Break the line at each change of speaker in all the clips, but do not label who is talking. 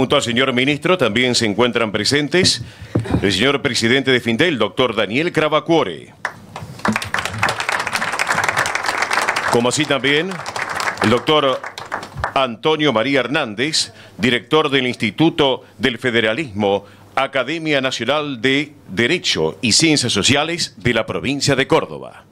Junto al señor ministro también se encuentran presentes el señor presidente de FINDEL, doctor Daniel Cravacuore. Como así también el doctor Antonio María Hernández, director del Instituto del Federalismo, Academia Nacional de Derecho y Ciencias Sociales de la provincia de Córdoba.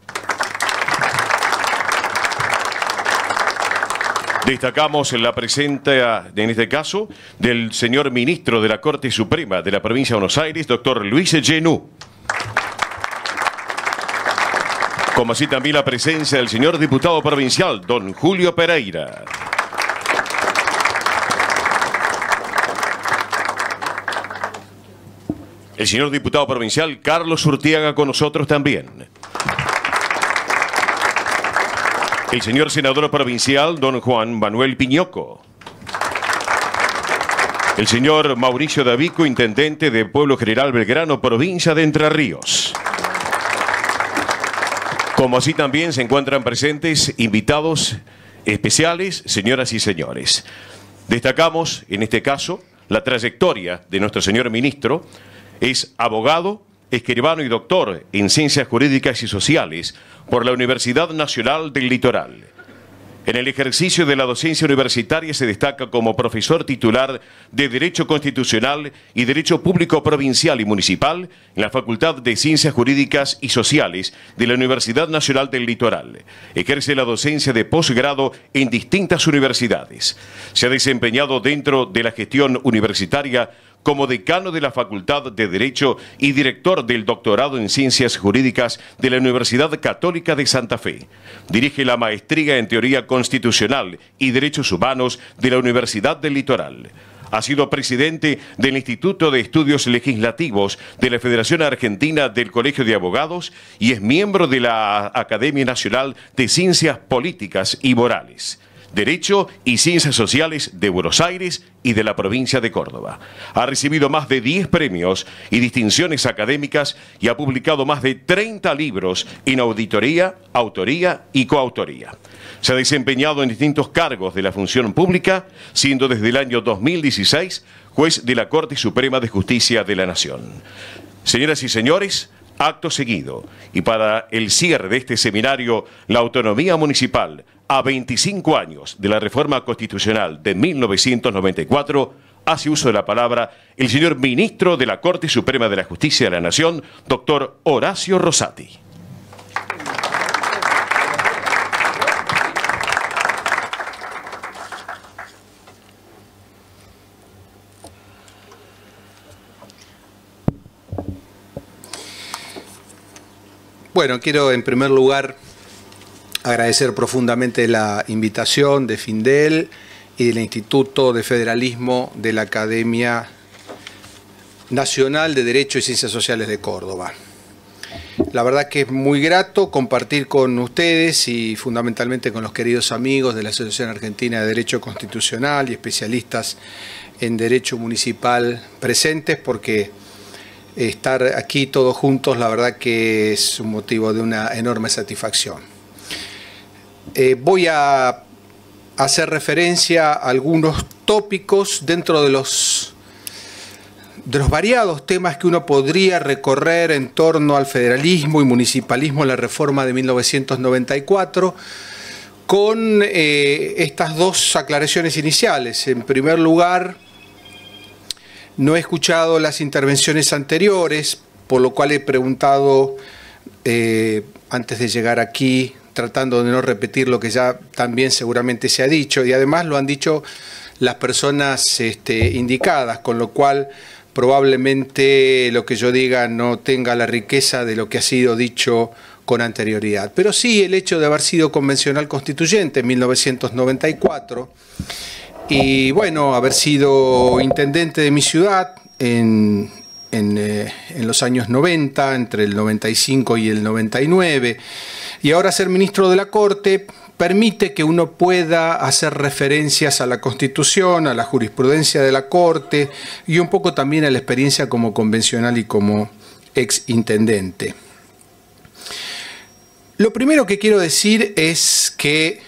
Destacamos la presencia, en este caso, del señor ministro de la Corte Suprema de la Provincia de Buenos Aires, doctor Luis Genú. Como así también la presencia del señor diputado provincial, don Julio Pereira. El señor diputado provincial Carlos Urtiaga con nosotros también. El señor senador provincial, don Juan Manuel Piñoco. El señor Mauricio Davico, intendente de Pueblo General Belgrano, provincia de Entre Ríos. Como así también se encuentran presentes invitados especiales, señoras y señores. Destacamos, en este caso, la trayectoria de nuestro señor ministro. Es abogado, escribano y doctor en Ciencias Jurídicas y Sociales por la Universidad Nacional del Litoral. En el ejercicio de la docencia universitaria se destaca como profesor titular de Derecho Constitucional y Derecho Público Provincial y Municipal en la Facultad de Ciencias Jurídicas y Sociales de la Universidad Nacional del Litoral. Ejerce la docencia de posgrado en distintas universidades. Se ha desempeñado dentro de la gestión universitaria como decano de la Facultad de Derecho y director del doctorado en Ciencias Jurídicas de la Universidad Católica de Santa Fe. Dirige la maestría en Teoría Constitucional y Derechos Humanos de la Universidad del Litoral. Ha sido presidente del Instituto de Estudios Legislativos de la Federación Argentina del Colegio de Abogados y es miembro de la Academia Nacional de Ciencias Políticas y Morales. Derecho y Ciencias Sociales de Buenos Aires y de la provincia de Córdoba. Ha recibido más de 10 premios y distinciones académicas y ha publicado más de 30 libros en auditoría, autoría y coautoría. Se ha desempeñado en distintos cargos de la función pública, siendo desde el año 2016 juez de la Corte Suprema de Justicia de la Nación. Señoras y señores, Acto seguido, y para el cierre de este seminario, la autonomía municipal, a 25 años de la reforma constitucional de 1994, hace uso de la palabra el señor ministro de la Corte Suprema de la Justicia de la Nación, doctor Horacio Rosati.
Bueno, quiero en primer lugar agradecer profundamente la invitación de Findel y del Instituto de Federalismo de la Academia Nacional de Derecho y Ciencias Sociales de Córdoba. La verdad que es muy grato compartir con ustedes y fundamentalmente con los queridos amigos de la Asociación Argentina de Derecho Constitucional y especialistas en Derecho Municipal presentes porque estar aquí todos juntos, la verdad que es un motivo de una enorme satisfacción. Eh, voy a hacer referencia a algunos tópicos dentro de los, de los variados temas que uno podría recorrer en torno al federalismo y municipalismo en la reforma de 1994 con eh, estas dos aclaraciones iniciales. En primer lugar, no he escuchado las intervenciones anteriores, por lo cual he preguntado eh, antes de llegar aquí, tratando de no repetir lo que ya también seguramente se ha dicho, y además lo han dicho las personas este, indicadas, con lo cual probablemente lo que yo diga no tenga la riqueza de lo que ha sido dicho con anterioridad. Pero sí el hecho de haber sido convencional constituyente en 1994 y bueno, haber sido intendente de mi ciudad en, eh, los años 90, entre el 95 y el 99, y ahora ser ministro de la Corte permite que uno pueda hacer referencias a la Constitución, a la jurisprudencia de la Corte y un poco también a la experiencia como convencional y como ex intendente. Lo primero que quiero decir es que,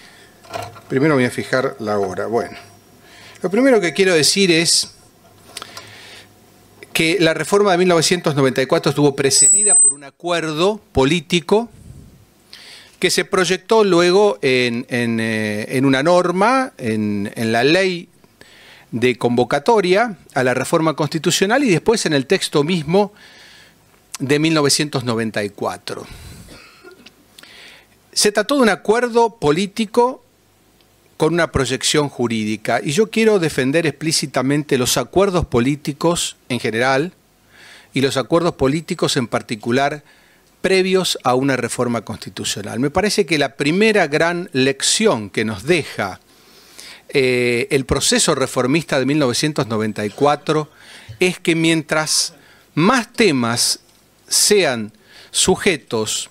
primero voy a fijar la hora, bueno. Lo primero que quiero decir es que la reforma de 1994 estuvo precedida por un acuerdo político que se proyectó luego eh, en, una norma, en, en, la ley de convocatoria a la reforma constitucional y después en el texto mismo de 1994. Se trató de un acuerdo político con una proyección jurídica. Y yo quiero defender explícitamente los acuerdos políticos en general y los acuerdos políticos en particular previos a una reforma constitucional. Me parece que la primera gran lección que nos deja eh, el proceso reformista de 1994 es que mientras más temas sean sujetos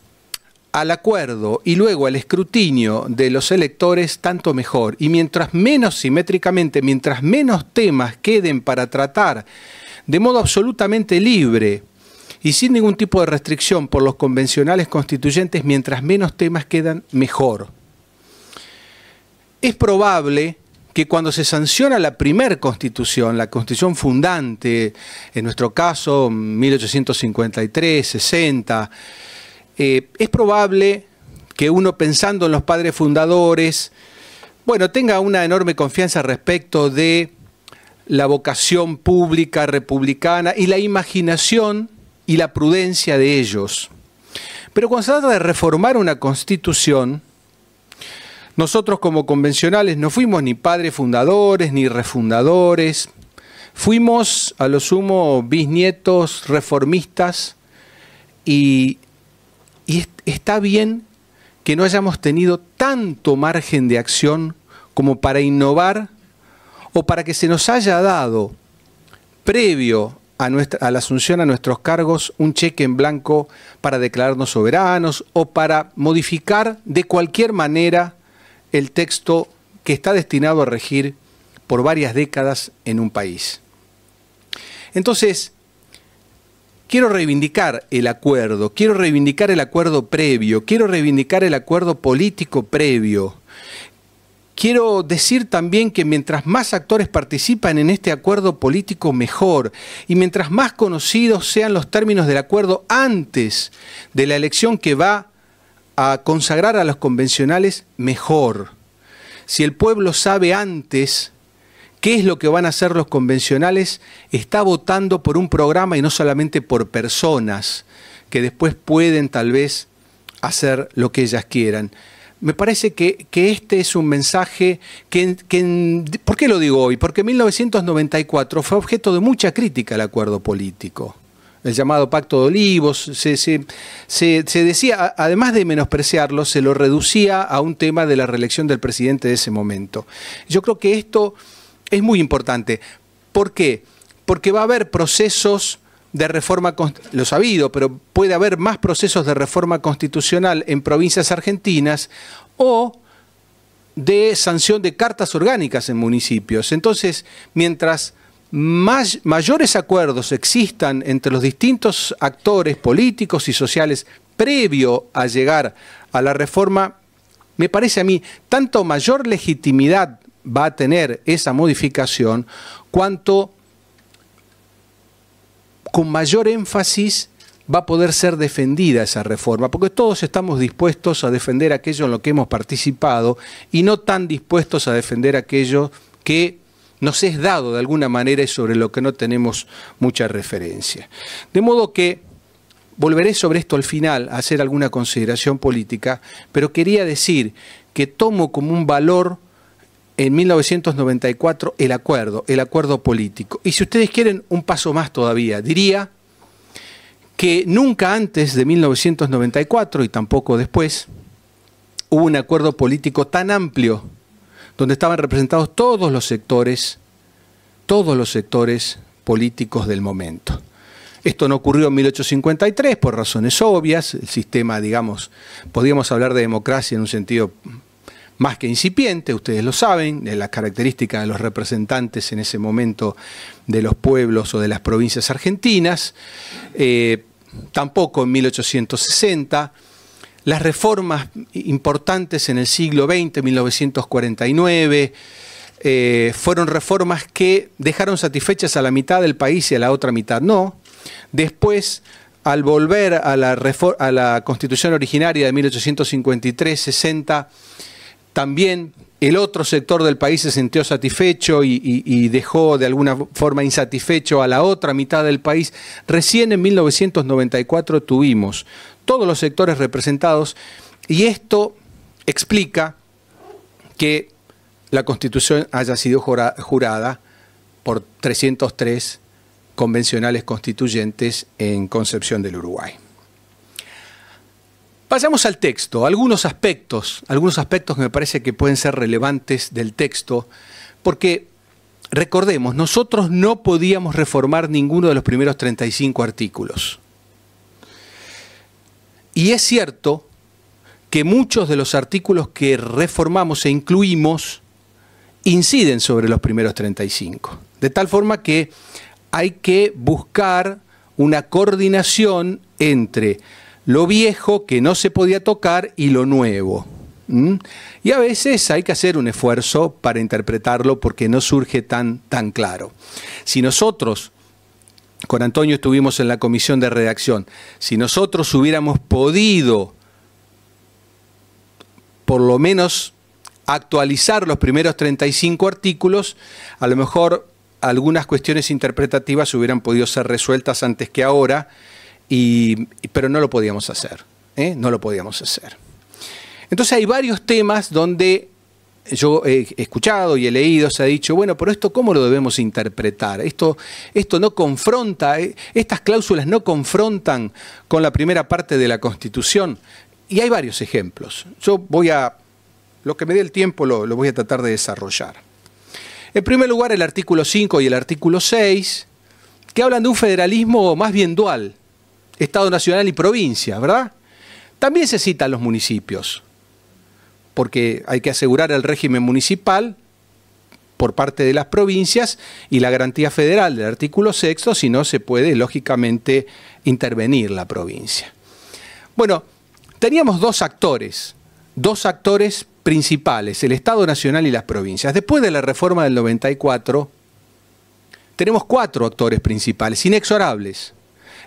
al acuerdo y luego al escrutinio de los electores, tanto mejor. Y mientras menos simétricamente, mientras menos temas queden para tratar de modo absolutamente libre y sin ningún tipo de restricción por los convencionales constituyentes, mientras menos temas quedan, mejor. Es probable que cuando se sanciona la primer constitución, la constitución fundante, en nuestro caso 1853, 60, eh, es probable que uno pensando en los padres fundadores, bueno, tenga una enorme confianza respecto de la vocación pública republicana y la imaginación y la prudencia de ellos. Pero cuando se trata de reformar una constitución, nosotros como convencionales no fuimos ni padres fundadores ni refundadores, fuimos a lo sumo bisnietos reformistas y está bien que no hayamos tenido tanto margen de acción como para innovar o para que se nos haya dado, previo a, la asunción a nuestros cargos, un cheque en blanco para declararnos soberanos o para modificar de cualquier manera el texto que está destinado a regir por varias décadas en un país. Entonces, quiero reivindicar el acuerdo, quiero reivindicar el acuerdo previo, quiero reivindicar el acuerdo político previo. Quiero decir también que mientras más actores participan en este acuerdo político, mejor. Y mientras más conocidos sean los términos del acuerdo antes de la elección que va a consagrar a los convencionales, mejor. Si el pueblo sabe antes qué es lo que van a hacer los convencionales, está votando por un programa y no solamente por personas que después pueden tal vez hacer lo que ellas quieran. Me parece que, este es un mensaje que, ¿Por qué lo digo hoy? Porque 1994 fue objeto de mucha crítica el acuerdo político el llamado Pacto de Olivos, se, se, decía, además de menospreciarlo, se lo reducía a un tema de la reelección del presidente de ese momento. Yo creo que esto es muy importante. ¿Por qué? Porque va a haber procesos de reforma, lo sabido, pero puede haber más procesos de reforma constitucional en provincias argentinas o de sanción de cartas orgánicas en municipios. Entonces, mientras más, mayores acuerdos existan entre los distintos actores políticos y sociales previo a llegar a la reforma, me parece a mí, tanto mayor legitimidad va a tener esa modificación cuanto con mayor énfasis va a poder ser defendida esa reforma, porque todos estamos dispuestos a defender aquello en lo que hemos participado y no tan dispuestos a defender aquello que nos es dado de alguna manera y sobre lo que no tenemos mucha referencia. De modo que volveré sobre esto al final a hacer alguna consideración política, pero quería decir que tomo como un valor en 1994 el acuerdo, el acuerdo político. Y si ustedes quieren un paso más todavía, diría que nunca antes de 1994 y tampoco después hubo un acuerdo político tan amplio donde estaban representados todos los sectores, todos los sectores políticos del momento. Esto no ocurrió en 1853 por razones obvias, el sistema, digamos, podíamos hablar de democracia en un sentido más que incipiente, ustedes lo saben, de las características de los representantes en ese momento de los pueblos o de las provincias argentinas, eh, tampoco en 1860, las reformas importantes en el siglo XX, 1949, eh, fueron reformas que dejaron satisfechas a la mitad del país y a la otra mitad no. Después, al volver a la, a la constitución originaria de 1853-60, también el otro sector del país se sintió satisfecho y, dejó de alguna forma insatisfecho a la otra mitad del país. Recién en 1994 tuvimos todos los sectores representados y esto explica que la Constitución haya sido jurada por 303 convencionales constituyentes en Concepción del Uruguay. Pasamos al texto, algunos aspectos, algunos aspectos que me parece que pueden ser relevantes del texto, porque recordemos, nosotros no podíamos reformar ninguno de los primeros 35 artículos. Y es cierto que muchos de los artículos que reformamos e incluimos inciden sobre los primeros 35, de tal forma que hay que buscar una coordinación entre lo viejo que no se podía tocar y lo nuevo. Y a veces hay que hacer un esfuerzo para interpretarlo porque no surge tan, tan claro. Si nosotros, con Antonio estuvimos en la comisión de redacción, si nosotros hubiéramos podido por lo menos actualizar los primeros 35 artículos, a lo mejor algunas cuestiones interpretativas hubieran podido ser resueltas antes que ahora pero no lo podíamos hacer, ¿eh? no lo podíamos hacer. Entonces hay varios temas donde yo he escuchado y he leído, se ha dicho, bueno, pero esto cómo lo debemos interpretar? Esto, esto no confronta, eh, estas cláusulas no confrontan con la primera parte de la Constitución. Y hay varios ejemplos. Yo voy a, lo que me dé el tiempo lo, lo voy a tratar de desarrollar. En primer lugar, el artículo 5 y el artículo 6, que hablan de un federalismo más bien dual, Estado Nacional y provincia, ¿verdad? También se citan los municipios, porque hay que asegurar el régimen municipal por parte de las provincias y la garantía federal del artículo sexto, si no se puede, lógicamente, intervenir la provincia. Bueno, teníamos dos actores, dos actores principales, el Estado Nacional y las provincias. Después de la reforma del 94, tenemos cuatro actores principales, inexorables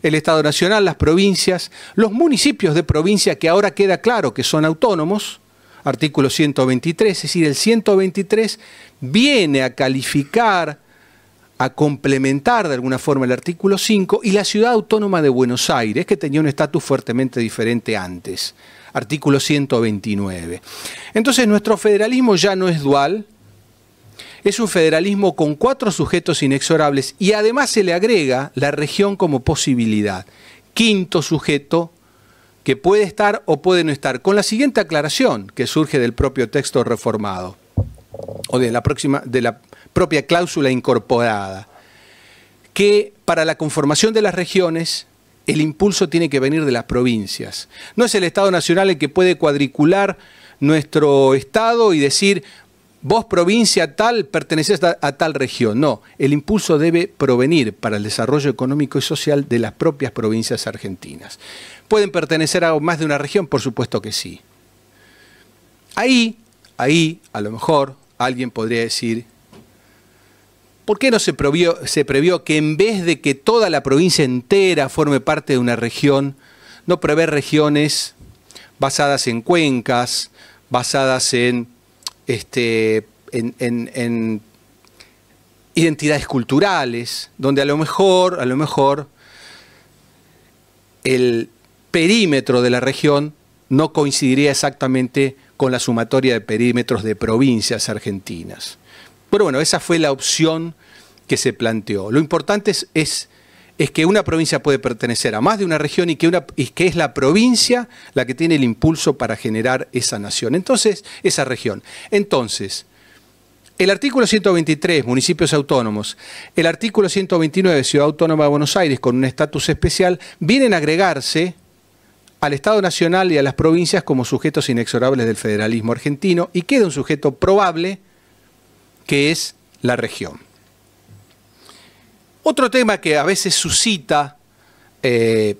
el Estado Nacional, las provincias, los municipios de provincia que ahora queda claro que son autónomos, artículo 123, es decir, el 123 viene a calificar, a complementar de alguna forma el artículo 5 y la ciudad autónoma de Buenos Aires, que tenía un estatus fuertemente diferente antes, artículo 129. Entonces nuestro federalismo ya no es dual, es un federalismo con cuatro sujetos inexorables y además se le agrega la región como posibilidad. Quinto sujeto que puede estar o puede no estar, con la siguiente aclaración que surge del propio texto reformado o de la, próxima, de la propia cláusula incorporada, que para la conformación de las regiones el impulso tiene que venir de las provincias. No es el Estado Nacional el que puede cuadricular nuestro Estado y decir, vos provincia tal pertenecés a, tal región. No, el impulso debe provenir para el desarrollo económico y social de las propias provincias argentinas. ¿Pueden pertenecer a más de una región? Por supuesto que sí. Ahí, ahí, a lo mejor, alguien podría decir, ¿por qué no se previó, que en vez de que toda la provincia entera forme parte de una región, no prevé regiones basadas en cuencas, basadas en este, en, identidades culturales, donde a lo mejor, a lo mejor, el perímetro de la región no coincidiría exactamente con la sumatoria de perímetros de provincias argentinas. Pero bueno, esa fue la opción que se planteó. Lo importante es es que una provincia puede pertenecer a más de una región y que, es la provincia la que tiene el impulso para generar esa nación. Entonces, esa región. Entonces, el artículo 123, municipios autónomos, el artículo 129, Ciudad Autónoma de Buenos Aires, con un estatus especial, vienen a agregarse al Estado Nacional y a las provincias como sujetos inexorables del federalismo argentino y queda un sujeto probable que es la región. Otro tema que a veces suscita eh,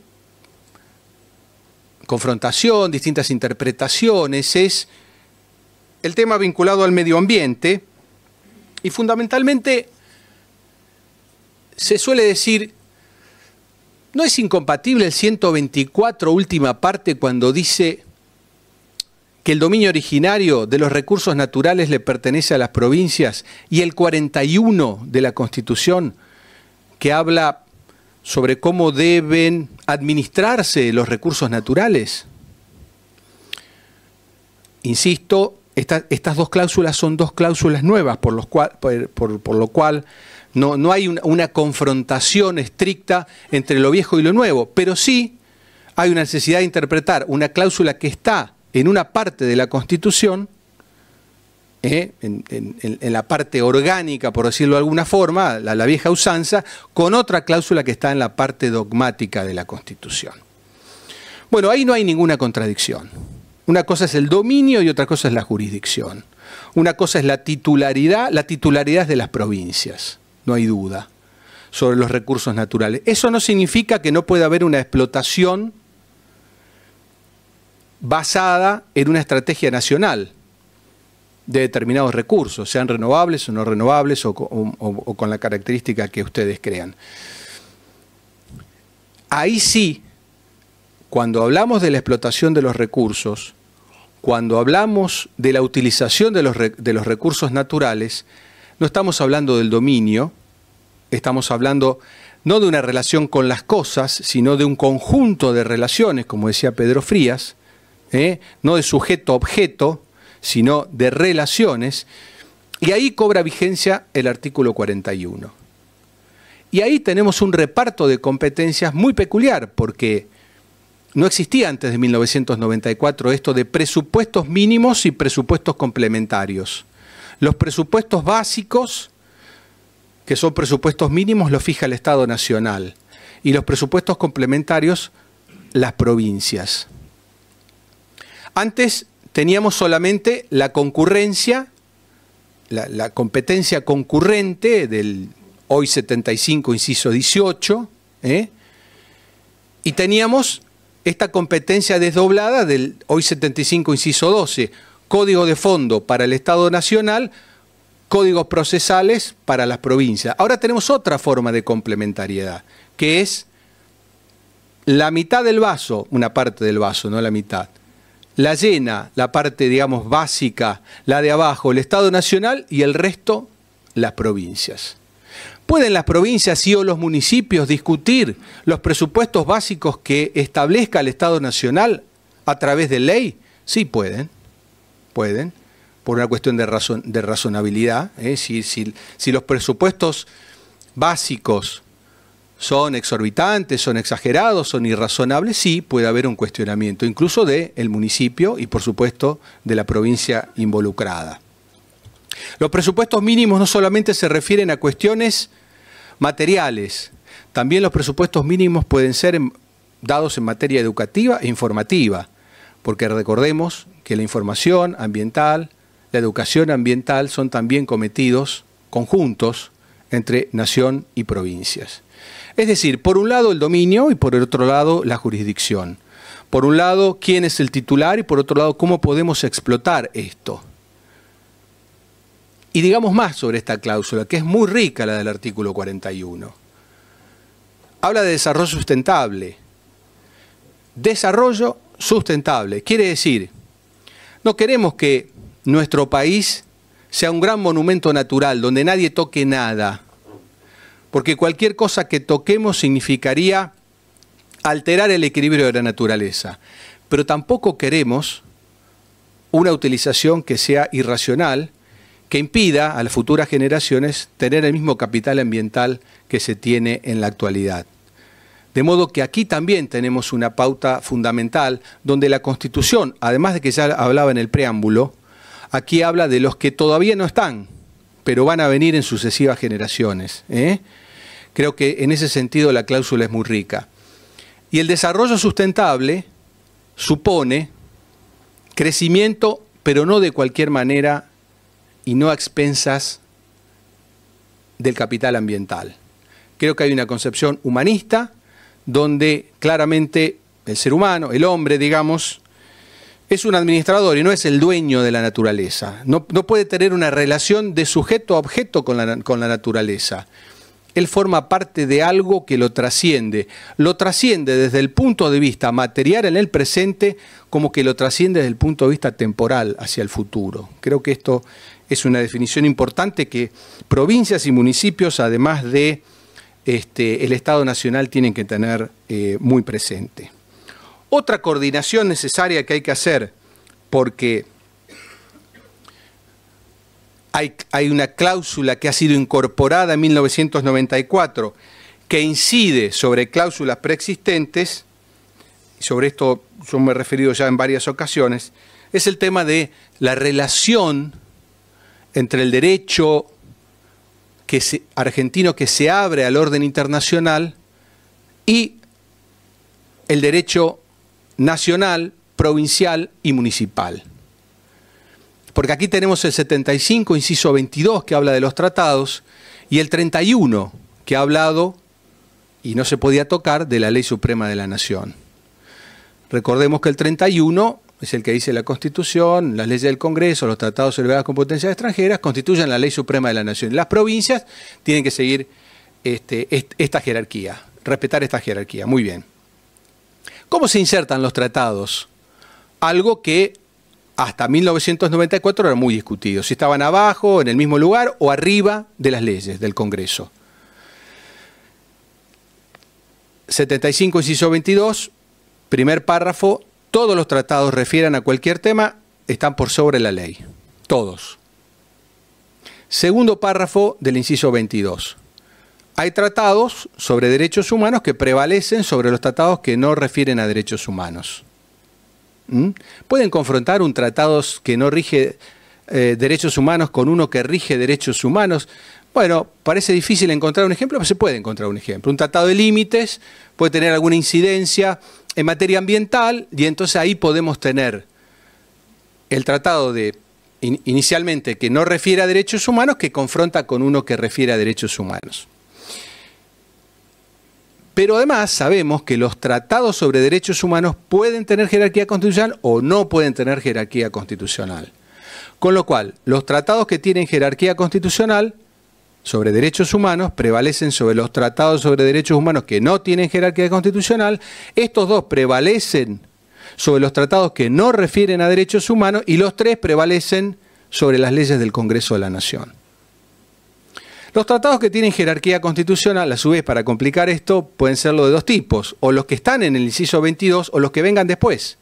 confrontación, distintas interpretaciones, es el tema vinculado al medio ambiente y fundamentalmente se suele decir, ¿no es incompatible el 124 última parte cuando dice que el dominio originario de los recursos naturales le pertenece a las provincias y el 41 de la Constitución que habla sobre cómo deben administrarse los recursos naturales. Insisto, estas dos cláusulas son dos cláusulas nuevas, por, lo cual no, hay una, confrontación estricta entre lo viejo y lo nuevo, pero sí hay una necesidad de interpretar una cláusula que está en una parte de la Constitución ¿eh? en, la parte orgánica, por decirlo de alguna forma, la, la, vieja usanza, con otra cláusula que está en la parte dogmática de la Constitución. Bueno, ahí no hay ninguna contradicción. Una cosa es el dominio y otra cosa es la jurisdicción. Una cosa es la titularidad, la titularidad de las provincias, no hay duda, sobre los recursos naturales. Eso no significa que no pueda haber una explotación basada en una estrategia nacional de determinados recursos, sean renovables o no renovables o, con la característica que ustedes crean. Ahí sí, cuando hablamos de la explotación de los recursos, cuando hablamos de la utilización de los, recursos naturales, no estamos hablando del dominio, estamos hablando no de una relación con las cosas, sino de un conjunto de relaciones, como decía Pedro Frías, ¿eh? no de sujeto-objeto, sino de relaciones, y ahí cobra vigencia el artículo 41. Y ahí tenemos un reparto de competencias muy peculiar, porque no existía antes de 1994 esto de presupuestos mínimos y presupuestos complementarios. Los presupuestos básicos, que son presupuestos mínimos, los fija el Estado Nacional. Y los presupuestos complementarios, las provincias. Antes teníamos solamente la concurrencia, la, competencia concurrente del hoy 75, inciso 18, ¿eh? y teníamos esta competencia desdoblada del hoy 75, inciso 12, código de fondo para el Estado Nacional, códigos procesales para las provincias. Ahora tenemos otra forma de complementariedad, que es la mitad del vaso, una parte del vaso, no la mitad, la llena, la parte, digamos, básica, la de abajo, el Estado Nacional y el resto, las provincias. ¿Pueden las provincias y o los municipios discutir los presupuestos básicos que establezca el Estado Nacional a través de ley? Sí pueden, pueden, por una cuestión de, de razonabilidad. ¿eh? si, si los presupuestos básicos son exorbitantes, son exagerados, son irrazonables, sí puede haber un cuestionamiento, incluso del el municipio y por supuesto de la provincia involucrada. Los presupuestos mínimos no solamente se refieren a cuestiones materiales, también los presupuestos mínimos pueden ser dados en materia educativa e informativa, porque recordemos que la información ambiental, la educación ambiental son también cometidos conjuntos entre nación y provincias. Es decir, por un lado el dominio y por el otro lado la jurisdicción. Por un lado, quién es el titular y por otro lado, cómo podemos explotar esto. Y digamos más sobre esta cláusula, que es muy rica la del artículo 41. Habla de desarrollo sustentable. Desarrollo sustentable. Quiere decir, no queremos que nuestro país sea un gran monumento natural donde nadie toque nada, porque cualquier cosa que toquemos significaría alterar el equilibrio de la naturaleza. Pero tampoco queremos una utilización que sea irracional, que impida a las futuras generaciones tener el mismo capital ambiental que se tiene en la actualidad. De modo que aquí también tenemos una pauta fundamental donde la Constitución, además de que ya hablaba en el preámbulo, aquí habla de los que todavía no están, pero van a venir en sucesivas generaciones. ¿eh? Creo que en ese sentido la cláusula es muy rica. Y el desarrollo sustentable supone crecimiento, pero no de cualquier manera y no a expensas del capital ambiental. Creo que hay una concepción humanista donde claramente el ser humano, el hombre, digamos, es un administrador y no es el dueño de la naturaleza. No, puede tener una relación de sujeto a objeto con la naturaleza. Él forma parte de algo que lo trasciende. Lo trasciende desde el punto de vista material en el presente como que lo trasciende desde el punto de vista temporal hacia el futuro. Creo que esto es una definición importante que provincias y municipios, además de este, el Estado Nacional, tienen que tener eh, muy presente. Otra coordinación necesaria que hay que hacer, porque hay, una cláusula que ha sido incorporada en 1994 que incide sobre cláusulas preexistentes, y sobre esto yo me he referido ya en varias ocasiones, es el tema de la relación entre el derecho argentino que se abre al orden internacional y el derecho nacional, provincial y municipal porque aquí tenemos el 75, inciso 22, que habla de los tratados, y el 31, que ha hablado, y no se podía tocar, de la ley suprema de la nación. Recordemos que el 31 es el que dice la Constitución, las leyes del Congreso, los tratados celebrados con potencias extranjeras, constituyen la ley suprema de la nación. Las provincias tienen que seguir este, esta jerarquía, respetar esta jerarquía. Muy bien. ¿Cómo se insertan los tratados? Algo que hasta 1994 era muy discutido, si estaban abajo, en el mismo lugar o arriba de las leyes del Congreso. 75, inciso 22, primer párrafo, todos los tratados refieran a cualquier tema, están por sobre la ley, todos. Segundo párrafo del inciso 22. Hay tratados sobre derechos humanos que prevalecen sobre los tratados que no refieren a derechos humanos. ¿Mm? Pueden confrontar un tratado que no rige eh, derechos humanos con uno que rige derechos humanos. Bueno, parece difícil encontrar un ejemplo, pero se puede encontrar un ejemplo. Un tratado de límites puede tener alguna incidencia en materia ambiental y entonces ahí podemos tener el tratado de inicialmente que no refiere a derechos humanos que confronta con uno que refiere a derechos humanos. Pero además sabemos que los tratados sobre derechos humanos pueden tener jerarquía constitucional o no pueden tener jerarquía constitucional. Con lo cual, los tratados que tienen jerarquía constitucional sobre derechos humanos prevalecen sobre los tratados sobre derechos humanos que no tienen jerarquía constitucional. Estos dos prevalecen sobre los tratados que no refieren a derechos humanos y los tres prevalecen sobre las leyes del Congreso de la Nación. Los tratados que tienen jerarquía constitucional, a su vez, para complicar esto, pueden ser los de dos tipos, o los que están en el inciso 22 o los que vengan después.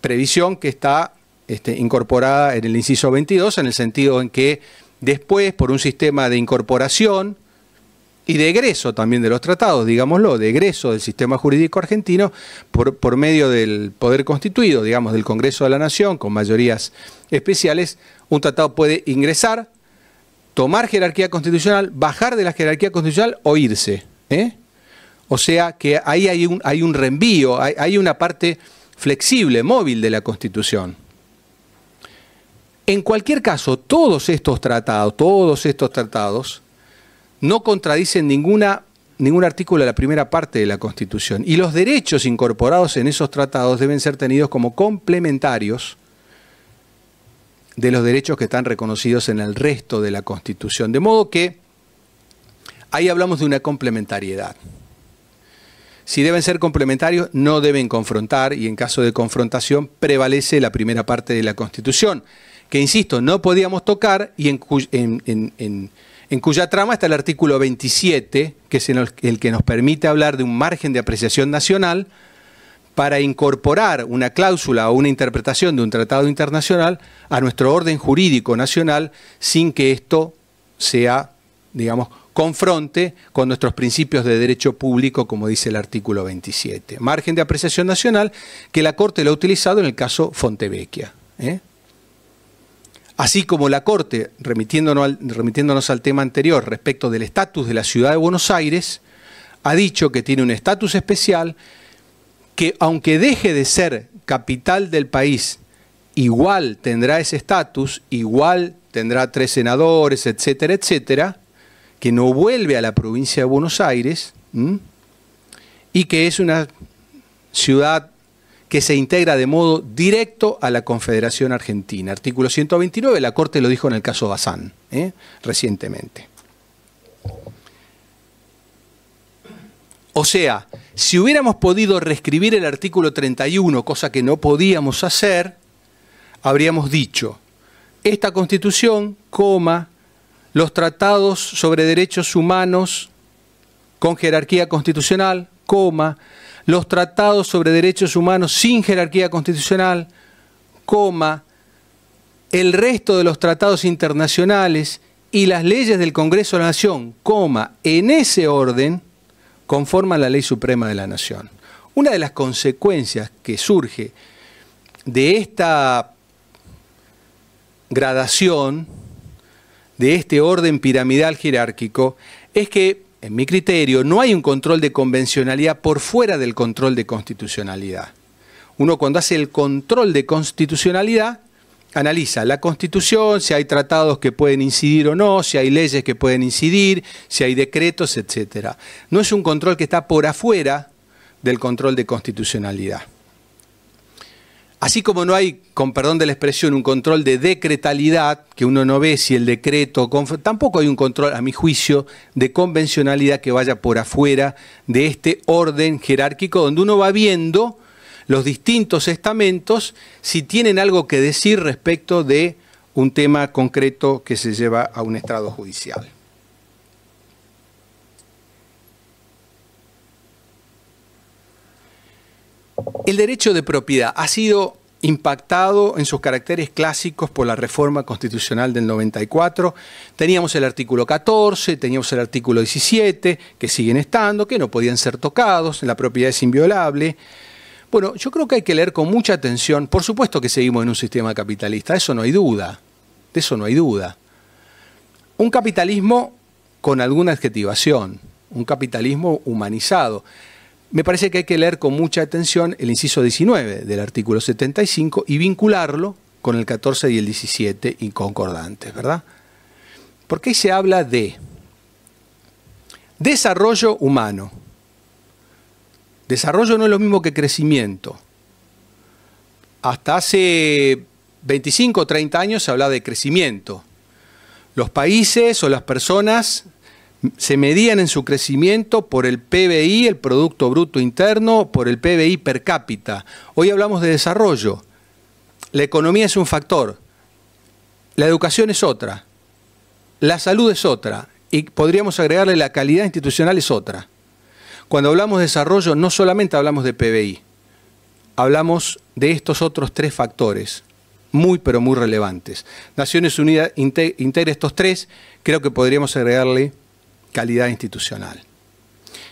Previsión que está este, incorporada en el inciso 22, en el sentido en que después, por un sistema de incorporación y de egreso también de los tratados, digámoslo, de egreso del sistema jurídico argentino, por medio del poder constituido, digamos, del Congreso de la Nación, con mayorías especiales, un tratado puede ingresar tomar jerarquía constitucional, bajar de la jerarquía constitucional o irse. ¿eh? O sea que ahí hay un, hay un reenvío, hay, una parte flexible, móvil de la Constitución. En cualquier caso, todos estos tratados, todos estos tratados, no contradicen ninguna, ningún artículo de la primera parte de la Constitución. Y los derechos incorporados en esos tratados deben ser tenidos como complementarios de los derechos que están reconocidos en el resto de la Constitución. De modo que ahí hablamos de una complementariedad. Si deben ser complementarios, no deben confrontar y en caso de confrontación prevalece la primera parte de la Constitución, que insisto, no podíamos tocar y en, cuya trama está el artículo 27, que es el que nos permite hablar de un margen de apreciación nacional para incorporar una cláusula o una interpretación de un tratado internacional a nuestro orden jurídico nacional sin que esto sea, digamos, confronte con nuestros principios de derecho público, como dice el artículo 27. Margen de apreciación nacional que la Corte lo ha utilizado en el caso Fontevecchia. ¿eh? Así como la Corte, remitiéndonos al tema anterior respecto del estatus de la ciudad de Buenos Aires, ha dicho que tiene un estatus especial que aunque deje de ser capital del país, igual tendrá ese estatus, igual tendrá tres senadores, etcétera, etcétera, que no vuelve a la provincia de Buenos Aires y que es una ciudad que se integra de modo directo a la Confederación Argentina. Artículo 129, la Corte lo dijo en el caso Bazán, ¿eh? recientemente. O sea, si hubiéramos podido reescribir el artículo 31, cosa que no podíamos hacer, habríamos dicho, esta constitución, coma, los tratados sobre derechos humanos con jerarquía constitucional, coma, los tratados sobre derechos humanos sin jerarquía constitucional, coma, el resto de los tratados internacionales y las leyes del Congreso de la Nación, coma, en ese orden, conforman la ley suprema de la nación. Una de las consecuencias que surge de esta gradación, de este orden piramidal jerárquico, es que, en mi criterio, no hay un control de convencionalidad por fuera del control de constitucionalidad. Uno cuando hace el control de constitucionalidad, analiza la constitución, si hay tratados que pueden incidir o no, si hay leyes que pueden incidir, si hay decretos, etc. No es un control que está por afuera del control de constitucionalidad. Así como no hay, con perdón de la expresión, un control de decretalidad, que uno no ve si el decreto, tampoco hay un control, a mi juicio, de convencionalidad que vaya por afuera de este orden jerárquico, donde uno va viendo los distintos estamentos si tienen algo que decir respecto de un tema concreto que se lleva a un estrado judicial. El derecho de propiedad ha sido impactado en sus caracteres clásicos por la reforma constitucional del 94. Teníamos el artículo 14, teníamos el artículo 17, que siguen estando, que no podían ser tocados, la propiedad es inviolable. Bueno, yo creo que hay que leer con mucha atención. Por supuesto que seguimos en un sistema capitalista, eso no hay duda. De eso no hay duda. Un capitalismo con alguna adjetivación, un capitalismo humanizado. Me parece que hay que leer con mucha atención el inciso 19 del artículo 75 y vincularlo con el 14 y el 17 inconcordantes, ¿verdad? Porque ahí se habla de desarrollo humano. Desarrollo no es lo mismo que crecimiento. Hasta hace 25 o 30 años se hablaba de crecimiento. Los países o las personas se medían en su crecimiento por el PBI, el Producto Bruto Interno, por el PBI per cápita. Hoy hablamos de desarrollo. La economía es un factor, la educación es otra, la salud es otra y podríamos agregarle la calidad institucional es otra. Cuando hablamos de desarrollo, no solamente hablamos de PBI, hablamos de estos otros tres factores, muy pero muy relevantes. Naciones Unidas integra estos tres, creo que podríamos agregarle calidad institucional.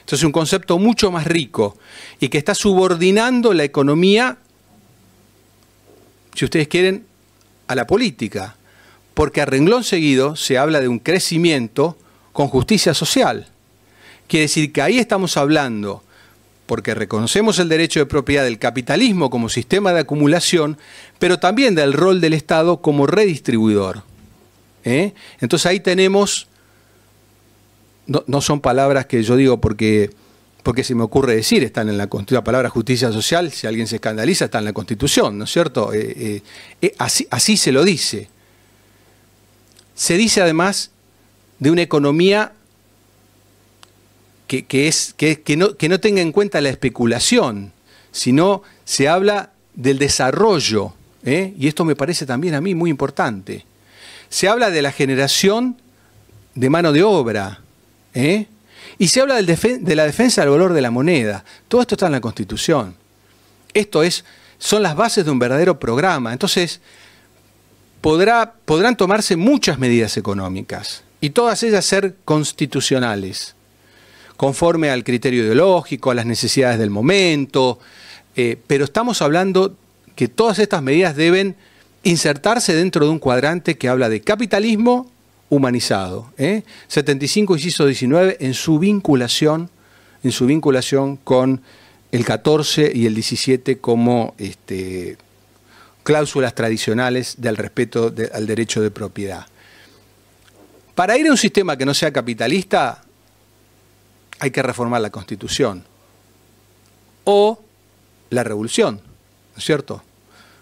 Entonces, un concepto mucho más rico y que está subordinando la economía, si ustedes quieren, a la política, porque a renglón seguido se habla de un crecimiento con justicia social. Quiere decir que ahí estamos hablando, porque reconocemos el derecho de propiedad del capitalismo como sistema de acumulación, pero también del rol del Estado como redistribuidor. ¿eh? Entonces ahí tenemos, no, son palabras que yo digo porque, porque se me ocurre decir, están en la Constitución, la palabra justicia social, si alguien se escandaliza, está en la Constitución, ¿no es cierto? Eh, eh, así se lo dice. Se dice además de una economía que, no, tenga en cuenta la especulación, sino se habla del desarrollo, ¿eh? y esto me parece también a mí muy importante. Se habla de la generación de mano de obra, ¿eh? y se habla de la defensa del valor de la moneda. Todo esto está en la Constitución. Esto es, son las bases de un verdadero programa. Entonces, podrá, podrán tomarse muchas medidas económicas, y todas ellas ser constitucionales conforme al criterio ideológico, a las necesidades del momento, eh, pero estamos hablando que todas estas medidas deben insertarse dentro de un cuadrante que habla de capitalismo humanizado. 75 ¿eh? inciso 19 en su vinculación, en su vinculación con el 14 y el 17 como este, cláusulas tradicionales del respeto al derecho de propiedad. Para ir a un sistema que no sea capitalista, hay que reformar la Constitución. O la revolución, ¿no es cierto?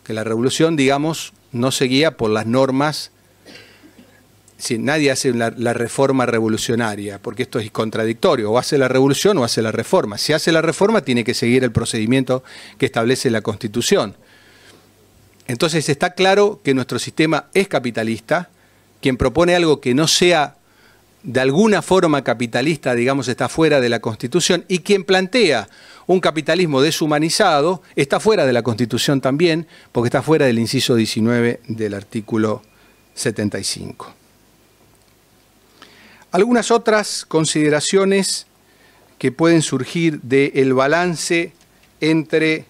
Que la revolución, digamos, no seguía por las normas. Si nadie hace la reforma revolucionaria, porque esto es contradictorio, o hace la revolución o hace la reforma. Si hace la reforma, tiene que seguir el procedimiento que establece la Constitución. Entonces está claro que nuestro sistema es capitalista. Quien propone algo que no sea de alguna forma capitalista, digamos, está fuera de la Constitución, y quien plantea un capitalismo deshumanizado está fuera de la Constitución también, porque está fuera del inciso 19 del artículo 75. Algunas otras consideraciones que pueden surgir del balance entre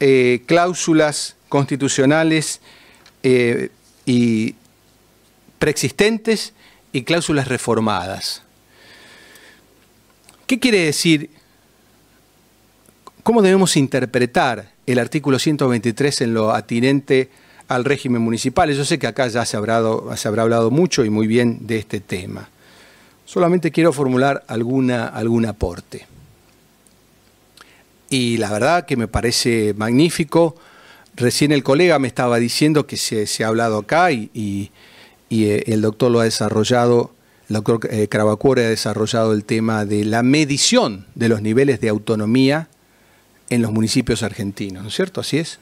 eh, cláusulas constitucionales eh, y preexistentes y cláusulas reformadas. ¿Qué quiere decir? ¿Cómo debemos interpretar el artículo 123 en lo atinente al régimen municipal? Yo sé que acá ya se habrá, se habrá hablado mucho y muy bien de este tema. Solamente quiero formular alguna, algún aporte. Y la verdad que me parece magnífico. Recién el colega me estaba diciendo que se, ha hablado acá y y eh, el doctor lo ha desarrollado, el doctor eh, Cravacuore ha desarrollado el tema de la medición de los niveles de autonomía en los municipios argentinos, ¿no es cierto? Así es.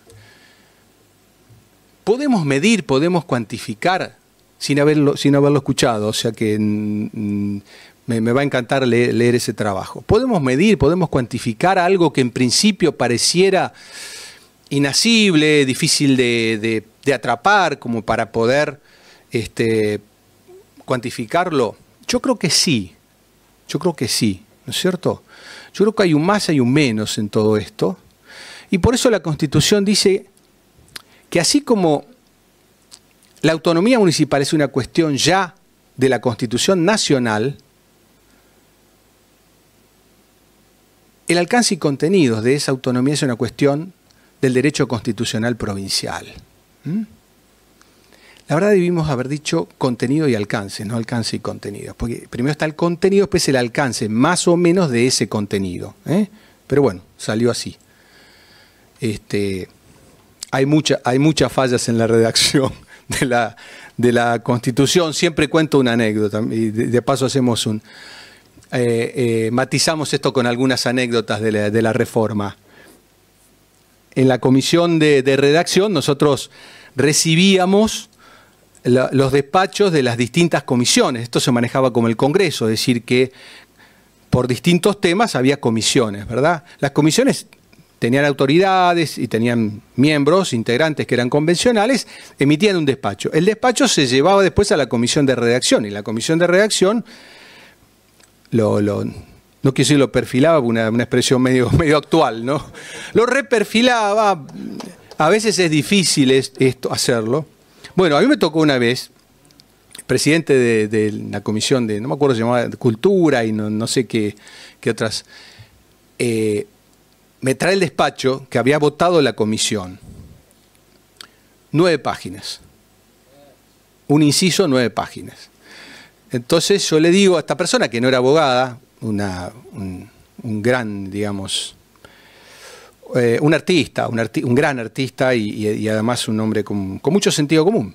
Podemos medir, podemos cuantificar sin haberlo, sin haberlo escuchado, o sea que mm, mm, me, va a encantar leer, ese trabajo. Podemos medir, podemos cuantificar algo que en principio pareciera inasible, difícil de atrapar, como para poder este, cuantificarlo? Yo creo que sí, yo creo que sí, ¿no es cierto? Yo creo que hay un más, y un menos en todo esto. Y por eso la Constitución dice que así como la autonomía municipal es una cuestión ya de la Constitución Nacional, el alcance y contenidos de esa autonomía es una cuestión del derecho constitucional provincial. ¿Mm? La verdad debimos haber dicho contenido y alcance, no alcance y contenido. Porque primero está el contenido, después el alcance, más o menos de ese contenido. ¿eh? Pero bueno, salió así. Este, hay, muchas fallas en la redacción de la, Constitución. Siempre cuento una anécdota y de, paso hacemos un... Eh, eh, matizamos esto con algunas anécdotas de la, reforma. En la comisión de redacción nosotros recibíamos los despachos de las distintas comisiones. Esto se manejaba como el Congreso, es decir, que por distintos temas había comisiones, ¿verdad? Las comisiones tenían autoridades y tenían miembros, integrantes que eran convencionales, emitían un despacho. El despacho se llevaba después a la comisión de redacción y la comisión de redacción no quiero decir lo perfilaba, una, expresión medio, medio actual, ¿no? Lo reperfilaba, a veces es difícil esto, hacerlo, bueno, a mí me tocó una vez, presidente de, la comisión de, no me acuerdo, se llamaba Cultura y no, sé qué, otras, eh, me trae el despacho que había votado la comisión. Nueve páginas. Un inciso, nueve páginas. Entonces yo le digo a esta persona que no era abogada, una, un gran, digamos, eh, un artista, un, gran artista y, además un hombre con, mucho sentido común.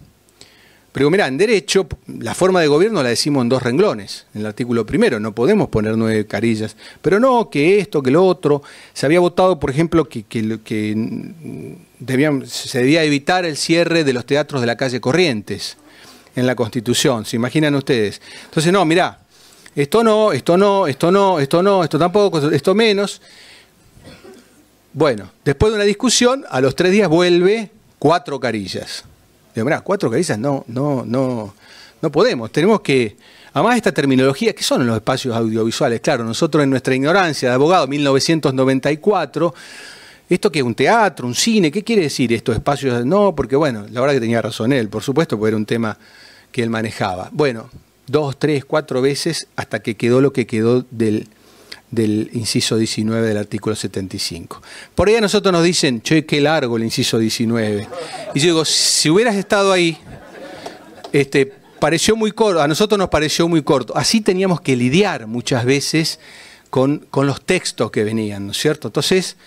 Pero mirá, en derecho, la forma de gobierno la decimos en dos renglones, en el artículo primero, no podemos poner nueve carillas, pero no, que esto, que lo otro. Se había votado, por ejemplo, que, se debía evitar el cierre de los teatros de la calle Corrientes en la Constitución, se imaginan ustedes. Entonces, no, mirá, esto no, esto no, esto no, esto no, esto tampoco, esto menos. Bueno, después de una discusión, a los tres días vuelve cuatro carillas. Digo, mirá, cuatro carillas no, no, no, no podemos. Tenemos que. Además, esta terminología, ¿qué son los espacios audiovisuales? Claro, nosotros en nuestra ignorancia de abogado, 1994, ¿esto qué es un teatro, un cine? ¿Qué quiere decir estos espacios? No, porque bueno, la verdad que tenía razón él, por supuesto, porque era un tema que él manejaba. Bueno, dos, tres, cuatro veces hasta que quedó lo que quedó del, del inciso 19 del artículo 75. Por ahí a nosotros nos dicen, che, qué largo el inciso 19. Y yo digo, si hubieras estado ahí, este, pareció muy corto, a nosotros nos pareció muy corto. Así teníamos que lidiar muchas veces con, los textos que venían, ¿no es cierto? Entonces,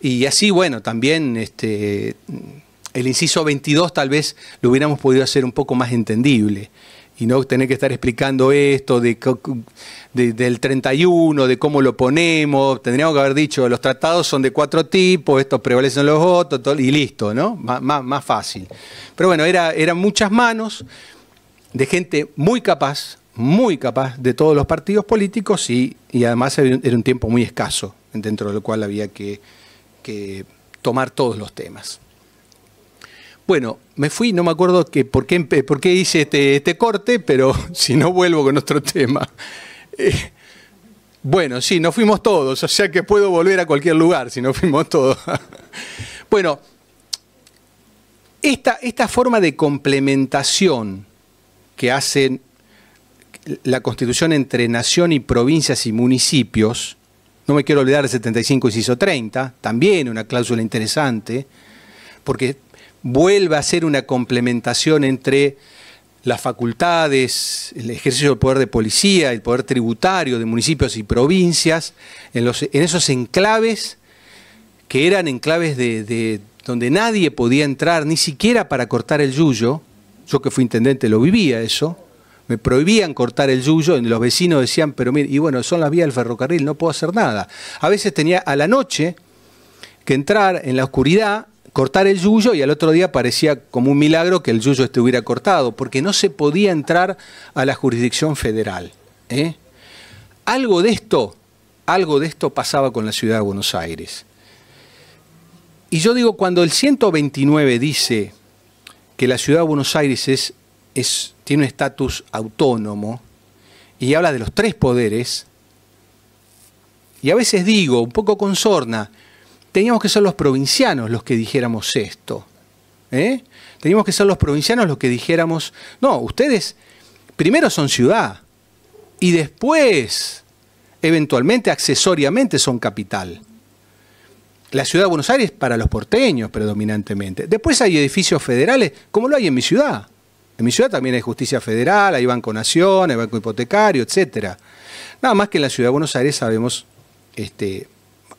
y así, bueno, también este, el inciso 22 tal vez lo hubiéramos podido hacer un poco más entendible y no tener que estar explicando esto de, del 31, de cómo lo ponemos. Tendríamos que haber dicho, los tratados son de cuatro tipos, estos prevalecen los otros, y listo, ¿no? más fácil. Pero bueno, eran muchas manos de gente muy capaz, muy capaz de todos los partidos políticos y, además era un tiempo muy escaso, dentro del cual había que, que tomar todos los temas. Bueno, me fui, no me acuerdo que por, qué, hice este, este, corte, pero si no vuelvo con otro tema. Eh, bueno, sí, nos fuimos todos, o sea que puedo volver a cualquier lugar si nos fuimos todos. bueno, esta, esta forma de complementación que hace la constitución entre nación y provincias y municipios, no me quiero olvidar el 75 y 30, también una cláusula interesante, porque vuelve a ser una complementación entre las facultades, el ejercicio del poder de policía, el poder tributario de municipios y provincias, en, esos enclaves que eran enclaves de, de, donde nadie podía entrar, ni siquiera para cortar el yuyo, yo que fui intendente lo vivía eso, me prohibían cortar el yuyo, los vecinos decían, pero mire, y bueno, son las vías del ferrocarril, no puedo hacer nada. A veces tenía a la noche que entrar en la oscuridad cortar el yuyo y al otro día parecía como un milagro que el yuyo estuviera cortado, porque no se podía entrar a la jurisdicción federal. ¿eh? Algo de esto, algo de esto pasaba con la ciudad de Buenos Aires. Y yo digo, cuando el 129 dice que la ciudad de Buenos Aires es, tiene un estatus autónomo y habla de los tres poderes, y a veces digo, un poco con sorna, teníamos que ser los provincianos los que dijéramos esto. ¿eh? Teníamos que ser los provincianos los que dijéramos, no, ustedes primero son ciudad y después, eventualmente, accesoriamente son capital. La ciudad de Buenos Aires para los porteños predominantemente. Después hay edificios federales, como lo hay en mi ciudad. En mi ciudad también hay justicia federal, hay Banco Nación, hay Banco Hipotecario, etc. Nada más que en la ciudad de Buenos Aires sabemos este,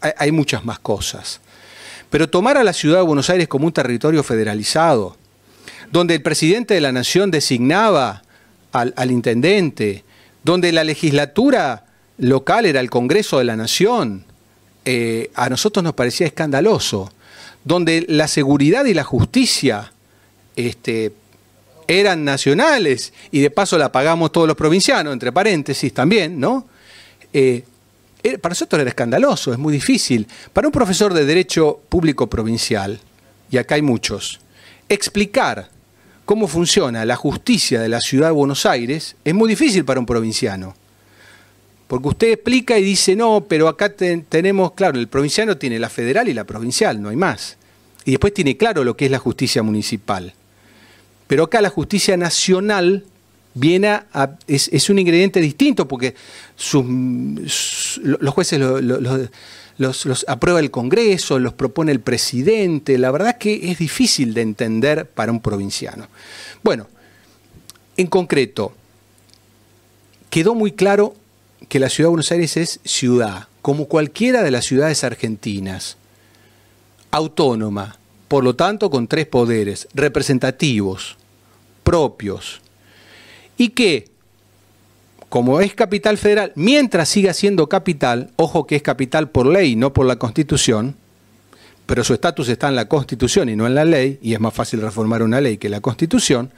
hay muchas más cosas. Pero tomar a la ciudad de Buenos Aires como un territorio federalizado, donde el presidente de la nación designaba al, intendente, donde la legislatura local era el Congreso de la Nación, eh, a nosotros nos parecía escandaloso, donde la seguridad y la justicia este, eran nacionales, y de paso la pagamos todos los provincianos, entre paréntesis también, ¿no? Eh, eh, para nosotros era escandaloso, es muy difícil. Para un profesor de Derecho Público Provincial, y acá hay muchos, explicar cómo funciona la justicia de la ciudad de Buenos Aires es muy difícil para un provinciano. Porque usted explica y dice, no, pero acá tenemos, claro, el provinciano tiene la federal y la provincial, no hay más. Y después tiene claro lo que es la justicia municipal. Pero acá la justicia nacional viene a, es, un ingrediente distinto porque los jueces los, aprueba el Congreso, los propone el presidente. La verdad que es difícil de entender para un provinciano. Bueno, en concreto, quedó muy claro que la ciudad de Buenos Aires es ciudad, como cualquiera de las ciudades argentinas, autónoma, por lo tanto con tres poderes, representativos, propios, y que, como es capital federal, mientras siga siendo capital, ojo que es capital por ley, no por la constitución, pero su estatus está en la constitución y no en la ley, y es más fácil reformar una ley que la constitución,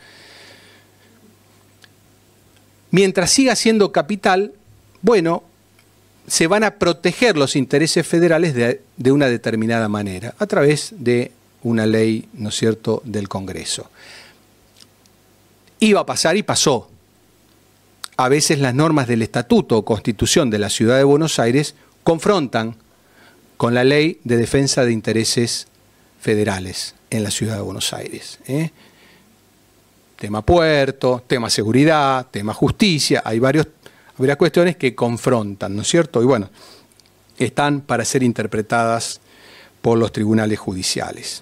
mientras siga siendo capital, bueno, se van a proteger los intereses federales de, una determinada manera, a través de una ley, ¿no es cierto?, del Congreso iba a pasar y pasó. A veces las normas del Estatuto o Constitución de la Ciudad de Buenos Aires confrontan con la ley de defensa de intereses federales en la Ciudad de Buenos Aires. ¿eh? Tema puerto, tema seguridad, tema justicia, hay varios, varias cuestiones que confrontan, ¿no es cierto? Y bueno, están para ser interpretadas por los tribunales judiciales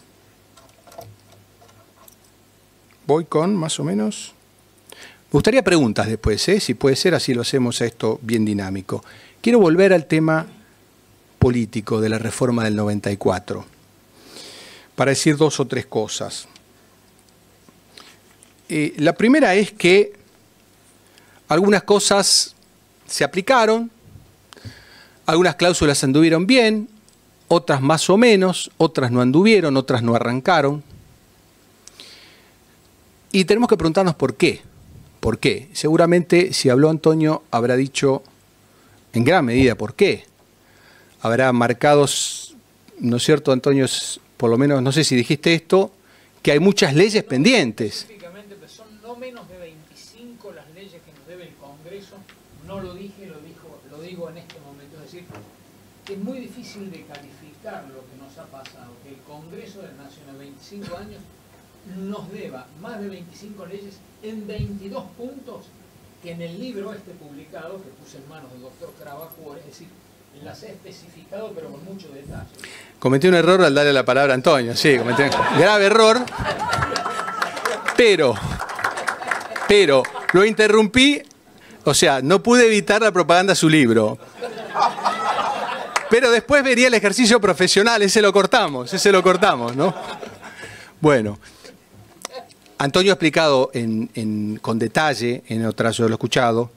voy con más o menos. Me gustaría preguntas después, ¿eh? si puede ser, así lo hacemos esto bien dinámico. Quiero volver al tema político de la reforma del 94, para decir dos o tres cosas. Eh, la primera es que algunas cosas se aplicaron, algunas cláusulas anduvieron bien, otras más o menos, otras no anduvieron, otras no arrancaron. Y tenemos que preguntarnos por qué. ¿Por qué? Seguramente si habló Antonio habrá dicho en gran medida por qué. Habrá marcado, ¿no es cierto, Antonio? Por lo menos, no sé si dijiste esto, que hay muchas leyes pendientes. Específicamente, son no menos de 25 las leyes que nos debe el Congreso. No lo dije, lo, lo digo en este momento. Es decir, es muy difícil de calificar lo que nos ha pasado. Que el Congreso de la Nación 25 años nos deba más de 25 leyes en 22 puntos que en el libro este publicado, que puse en manos del doctor es decir, las he especificado pero con mucho detalle. Cometí un error al darle la palabra a Antonio, sí, cometí un grave error, pero, pero lo interrumpí, o sea, no pude evitar la propaganda de su libro. Pero después vería el ejercicio profesional, ese lo cortamos, ese lo cortamos, ¿no? Bueno. Antonio ha explicado con detalle, en otras yo lo he escuchado,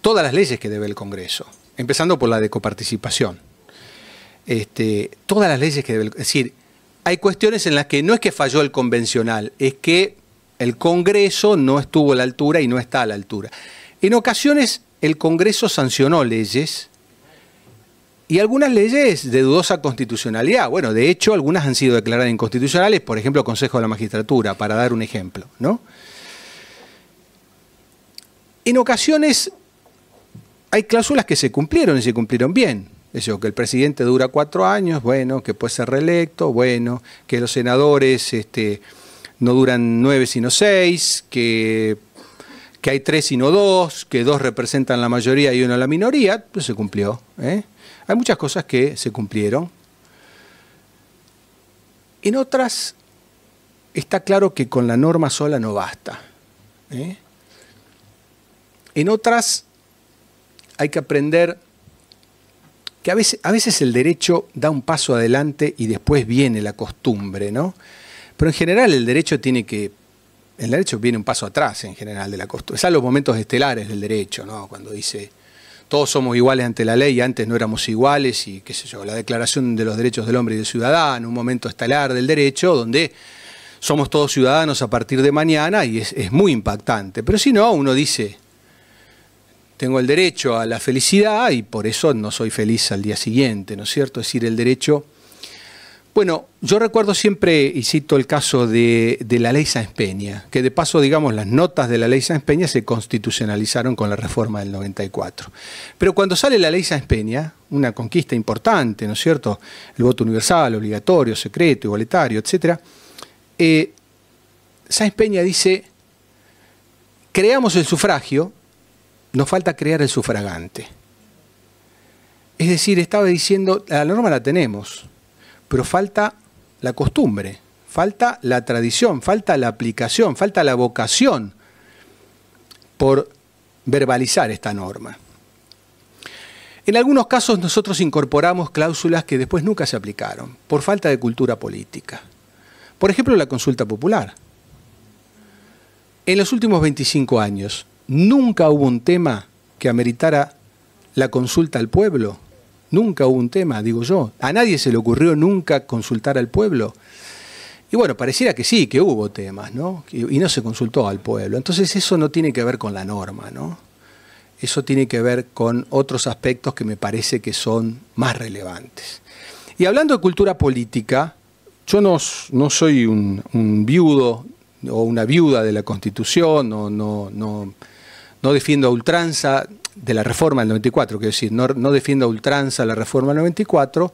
todas las leyes que debe el Congreso, empezando por la de coparticipación. Este, todas las leyes que debe... es decir, hay cuestiones en las que no es que falló el convencional, es que el Congreso no estuvo a la altura y no está a la altura. En ocasiones el Congreso sancionó leyes y algunas leyes de dudosa constitucionalidad. Bueno, de hecho, algunas han sido declaradas inconstitucionales, por ejemplo, Consejo de la Magistratura, para dar un ejemplo. ¿no? En ocasiones hay cláusulas que se cumplieron y se cumplieron bien. Eso que el presidente dura cuatro años, bueno, que puede ser reelecto, bueno, que los senadores este, no duran nueve sino seis, que, que hay tres sino dos, que dos representan la mayoría y uno la minoría, pues se cumplió. ¿eh? Hay muchas cosas que se cumplieron. En otras está claro que con la norma sola no basta. ¿eh? En otras hay que aprender que a veces, el derecho da un paso adelante y después viene la costumbre, ¿no? Pero en general el derecho tiene que... El derecho viene un paso atrás en general de la costumbre. Están los momentos estelares del derecho, ¿no? Cuando dice todos somos iguales ante la ley, antes no éramos iguales, y qué sé yo, la Declaración de los Derechos del Hombre y del Ciudadano, un momento estelar del derecho, donde somos todos ciudadanos a partir de mañana, y es, es muy impactante. Pero si no, uno dice, tengo el derecho a la felicidad y por eso no soy feliz al día siguiente, ¿no es cierto? Es decir, el derecho bueno, yo recuerdo siempre, y cito el caso de, la ley Sáenz Peña, que de paso, digamos, las notas de la ley Sáenz Peña se constitucionalizaron con la reforma del 94. Pero cuando sale la ley Sáenz Peña, una conquista importante, ¿no es cierto? El voto universal, obligatorio, secreto, igualitario, etc. Eh, Sáenz Peña dice, creamos el sufragio, nos falta crear el sufragante. Es decir, estaba diciendo, la norma la tenemos, pero falta la costumbre, falta la tradición, falta la aplicación, falta la vocación por verbalizar esta norma. En algunos casos nosotros incorporamos cláusulas que después nunca se aplicaron, por falta de cultura política. Por ejemplo, la consulta popular. En los últimos 25 años, nunca hubo un tema que ameritara la consulta al pueblo Nunca hubo un tema, digo yo. A nadie se le ocurrió nunca consultar al pueblo. Y bueno, pareciera que sí, que hubo temas, ¿no? Y no se consultó al pueblo. Entonces eso no tiene que ver con la norma, ¿no? Eso tiene que ver con otros aspectos que me parece que son más relevantes. Y hablando de cultura política, yo no, no soy un, viudo o una viuda de la Constitución, no, no, no, no defiendo a ultranza de la reforma del 94, quiero decir, no, no defiendo a ultranza la reforma del 94,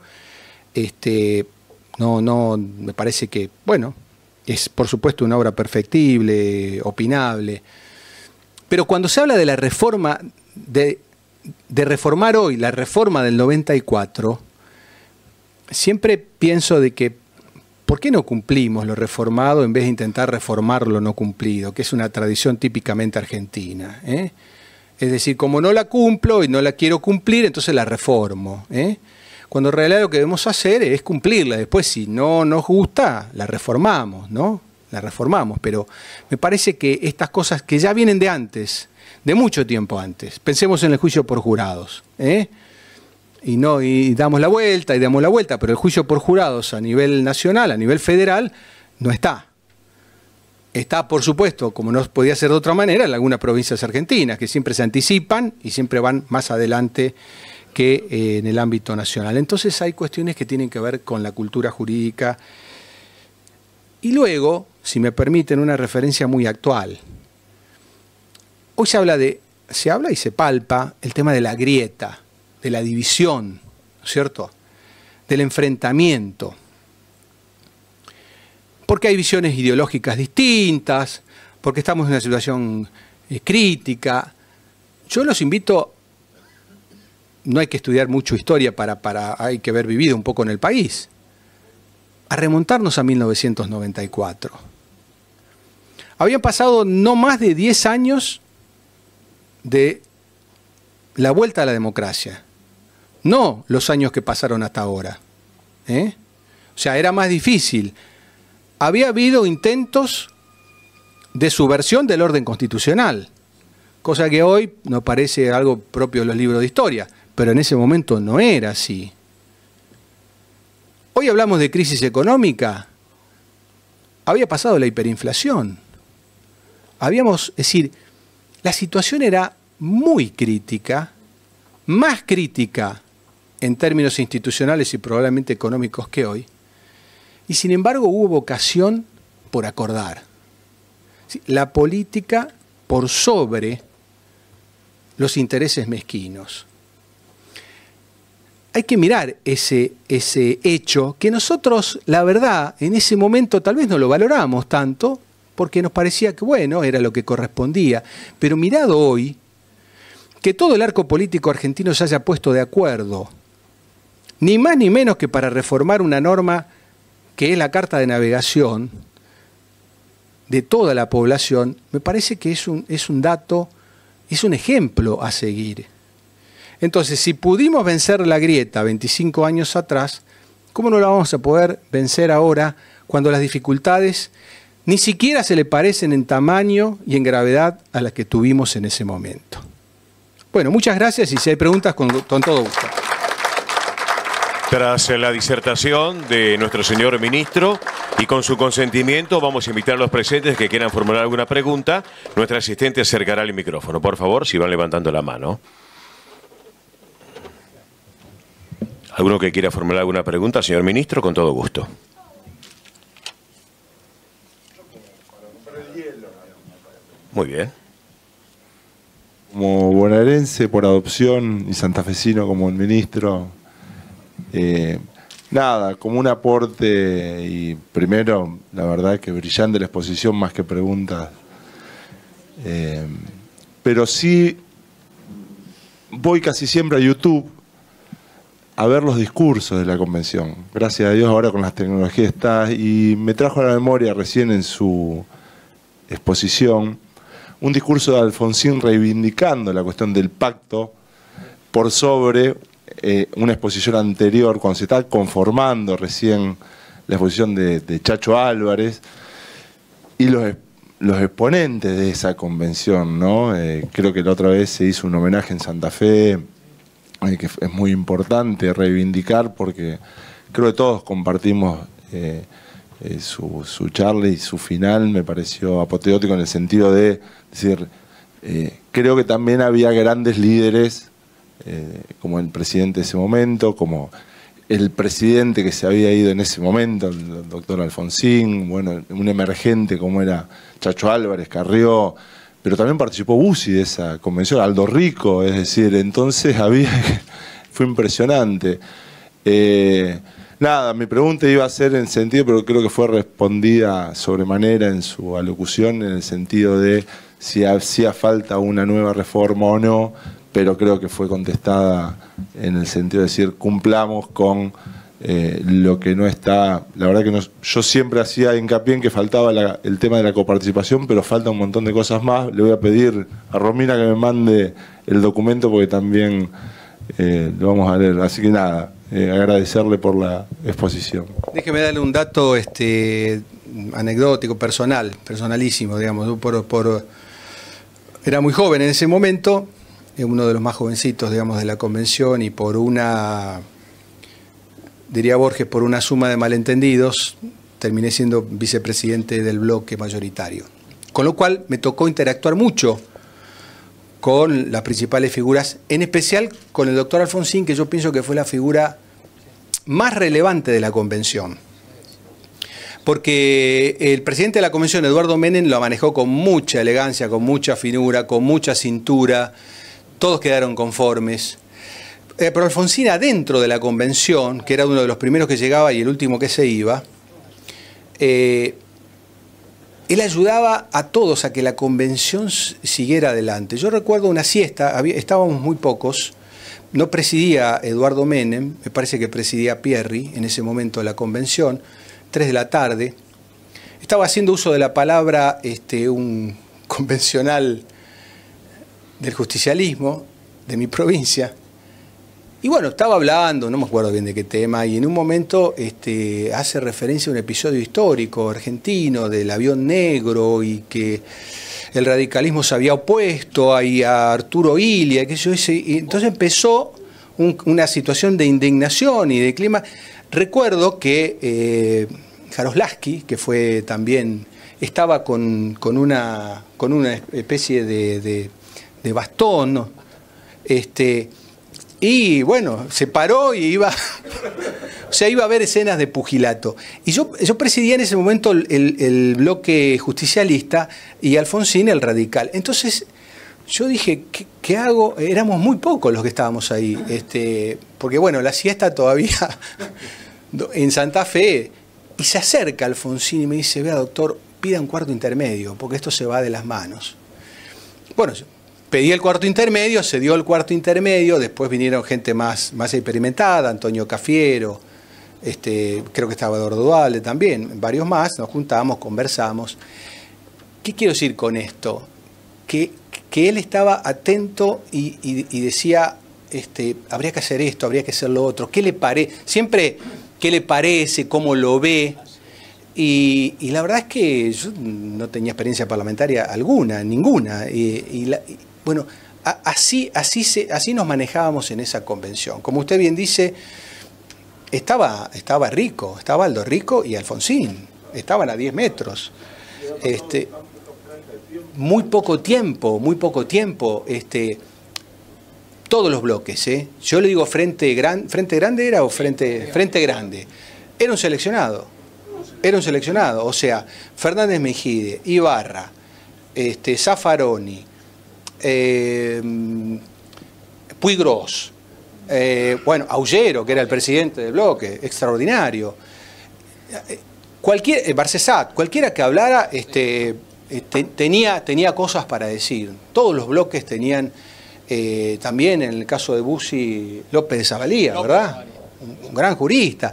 este, no, no, me parece que, bueno, es por supuesto una obra perfectible, opinable, pero cuando se habla de la reforma, de, de reformar hoy la reforma del 94, siempre pienso de que ¿por qué no cumplimos lo reformado en vez de intentar reformar lo no cumplido? Que es una tradición típicamente argentina. ¿eh? Es decir, como no la cumplo y no la quiero cumplir, entonces la reformo. ¿eh? Cuando en realidad lo que debemos hacer es cumplirla. Después, si no nos gusta, la reformamos, ¿no? La reformamos. Pero me parece que estas cosas que ya vienen de antes, de mucho tiempo antes, pensemos en el juicio por jurados. ¿eh? y no y damos la vuelta y damos la vuelta, pero el juicio por jurados a nivel nacional, a nivel federal, no está está, por supuesto, como no podía ser de otra manera, en algunas provincias argentinas, que siempre se anticipan y siempre van más adelante que eh, en el ámbito nacional. Entonces hay cuestiones que tienen que ver con la cultura jurídica. Y luego, si me permiten, una referencia muy actual. Hoy se habla de, se habla y se palpa el tema de la grieta, de la división, cierto? Del enfrentamiento porque hay visiones ideológicas distintas, porque estamos en una situación eh, crítica. Yo los invito, no hay que estudiar mucho historia para, para, hay que haber vivido un poco en el país, a remontarnos a 1994. Habían pasado no más de 10 años de la vuelta a la democracia, no los años que pasaron hasta ahora. ¿eh? O sea, era más difícil había habido intentos de subversión del orden constitucional, cosa que hoy no parece algo propio de los libros de historia, pero en ese momento no era así. Hoy hablamos de crisis económica, había pasado la hiperinflación, habíamos, es decir, la situación era muy crítica, más crítica en términos institucionales y probablemente económicos que hoy, y sin embargo hubo vocación por acordar. La política por sobre los intereses mezquinos. Hay que mirar ese, ese hecho que nosotros, la verdad, en ese momento tal vez no lo valoramos tanto, porque nos parecía que, bueno, era lo que correspondía. Pero mirado hoy, que todo el arco político argentino se haya puesto de acuerdo, ni más ni menos que para reformar una norma que es la carta de navegación de toda la población, me parece que es un, es un dato, es un ejemplo a seguir. Entonces, si pudimos vencer la grieta 25 años atrás, ¿cómo no la vamos a poder vencer ahora cuando las dificultades ni siquiera se le parecen en tamaño y en gravedad a las que tuvimos en ese momento? Bueno, muchas gracias y si hay preguntas, con, con todo gusto.
Tras la disertación de nuestro señor ministro y con su consentimiento vamos a invitar a los presentes que quieran formular alguna pregunta. Nuestra asistente acercará el micrófono, por favor, si van levantando la mano. ¿Alguno que quiera formular alguna pregunta, señor ministro? Con todo gusto.
Muy bien. Como bonaerense por adopción y santafesino como el ministro, eh, nada, como un aporte y primero, la verdad que brillante la exposición más que preguntas. Eh, pero sí voy casi siempre a YouTube a ver los discursos de la convención. Gracias a Dios ahora con las tecnologías está. Y me trajo a la memoria recién en su exposición un discurso de Alfonsín reivindicando la cuestión del pacto por sobre eh, una exposición anterior, cuando se está conformando recién la exposición de, Chacho Álvarez, y los, los, exponentes de esa convención, ¿no? Eh, creo que la otra vez se hizo un homenaje en Santa Fe, eh, que es muy importante reivindicar porque creo que todos compartimos su, su, charla y su final me pareció apoteótico en el sentido de decir, creo que también había grandes líderes eh, como el presidente de ese momento, como el presidente que se había ido en ese momento, el doctor Alfonsín, bueno, un emergente como era Chacho Álvarez, Carrió, pero también participó Bussi de esa convención, Aldo Rico, es decir, entonces había, fue impresionante. Eh, nada, mi pregunta iba a ser en sentido, pero creo que fue respondida sobremanera en su alocución, en el sentido de si hacía falta una nueva reforma o no, pero creo que fue contestada en el sentido de decir cumplamos con eh, lo que no está, la verdad que no, yo siempre hacía hincapié en que faltaba el tema de la coparticipación, pero falta un montón de cosas más. Le voy a pedir a Romina que me mande el documento porque también eh, lo vamos a leer. Así que nada, eh, agradecerle por la exposición.
Déjeme darle un dato este, anecdótico, personal, personalísimo, digamos. Por, por, era muy joven en ese momento, uno de los más jovencitos, digamos, de la convención y por una, diría Borges, por una suma de malentendidos, terminé siendo vicepresidente del bloque mayoritario. Con lo cual me tocó interactuar mucho con las principales figuras, en especial con el doctor Alfonsín, que yo pienso que fue la figura más relevante de la convención. Porque el presidente de la convención, Eduardo Menem, lo manejó con mucha elegancia, con mucha finura, con mucha cintura todos quedaron conformes. Eh, pero Alfonsina dentro de la convención, que era uno de los primeros que llegaba y el último que se iba, eh, él ayudaba a todos a que la convención siguiera adelante. Yo recuerdo una siesta, estábamos muy pocos, no presidía Eduardo Menem, me parece que presidía Pierri en ese momento de la convención, 3 de la tarde. Estaba haciendo uso de la palabra este, un convencional del justicialismo de mi provincia. Y bueno, estaba hablando, no me acuerdo bien de qué tema, y en un momento este, hace referencia a un episodio histórico argentino del avión negro y que el radicalismo se había opuesto a, a Arturo Ilia, que y entonces empezó una situación de indignación y de clima. Recuerdo que eh, que fue también, estaba con, una, con una especie de de bastón. Este, y bueno, se paró y iba. o sea, iba a haber escenas de pugilato. Y yo, yo presidía en ese momento el, bloque justicialista y Alfonsín el radical. Entonces, yo dije, ¿qué, hago? Éramos muy pocos los que estábamos ahí. Este, porque bueno, la siesta todavía en Santa Fe. Y se acerca Alfonsín y me dice, vea doctor, pida un cuarto intermedio, porque esto se va de las manos. Bueno, pedí el cuarto intermedio, se dio el cuarto intermedio, después vinieron gente más, más experimentada, Antonio Cafiero, este, creo que estaba Eduardo también, varios más, nos juntamos, conversamos. ¿Qué quiero decir con esto? Que, él estaba atento y, decía, este, habría que hacer esto, habría que hacer lo otro, ¿qué le parece? Siempre, ¿qué le parece? ¿Cómo lo ve? Y, la verdad es que yo no tenía experiencia parlamentaria alguna, ninguna. Y, bueno, así, así, se, así nos manejábamos en esa convención. Como usted bien dice, estaba, estaba Rico, estaba Aldo Rico y Alfonsín, estaban a 10 metros. Este, muy poco tiempo, muy poco tiempo, este, todos los bloques. ¿eh? Yo le digo frente, gran, frente grande era o frente, frente grande. Era un seleccionado, era un seleccionado. O sea, Fernández Mejide, Ibarra, este, Zaffaroni, eh, Puigros, eh, bueno, Aullero, que era el presidente del bloque, extraordinario. Cualquier, eh, Barcesat, cualquiera que hablara este, eh, tenía, tenía cosas para decir. Todos los bloques tenían, también en el caso de Bussi, López de Zabalía, ¿verdad? Un, gran jurista.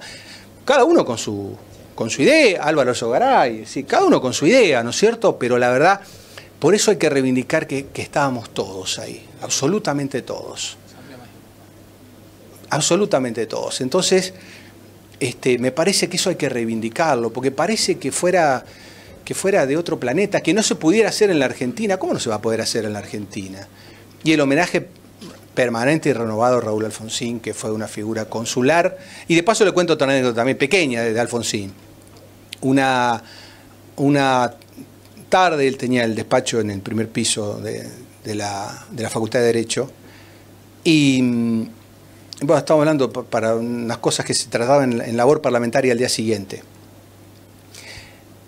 Cada uno con su, con su idea, Álvaro Sogaray, sí, cada uno con su idea, ¿no es cierto? Pero la verdad por eso hay que reivindicar que, estábamos todos ahí, absolutamente todos. Absolutamente todos. Entonces, este, me parece que eso hay que reivindicarlo, porque parece que fuera, que fuera de otro planeta, que no se pudiera hacer en la Argentina. ¿Cómo no se va a poder hacer en la Argentina? Y el homenaje permanente y renovado Raúl Alfonsín, que fue una figura consular. Y de paso le cuento otra anécdota también pequeña de Alfonsín. Una, una tarde, él tenía el despacho en el primer piso de, la, Facultad de Derecho, y mm, bueno, estábamos hablando para unas cosas que se trataban en, labor parlamentaria al día siguiente.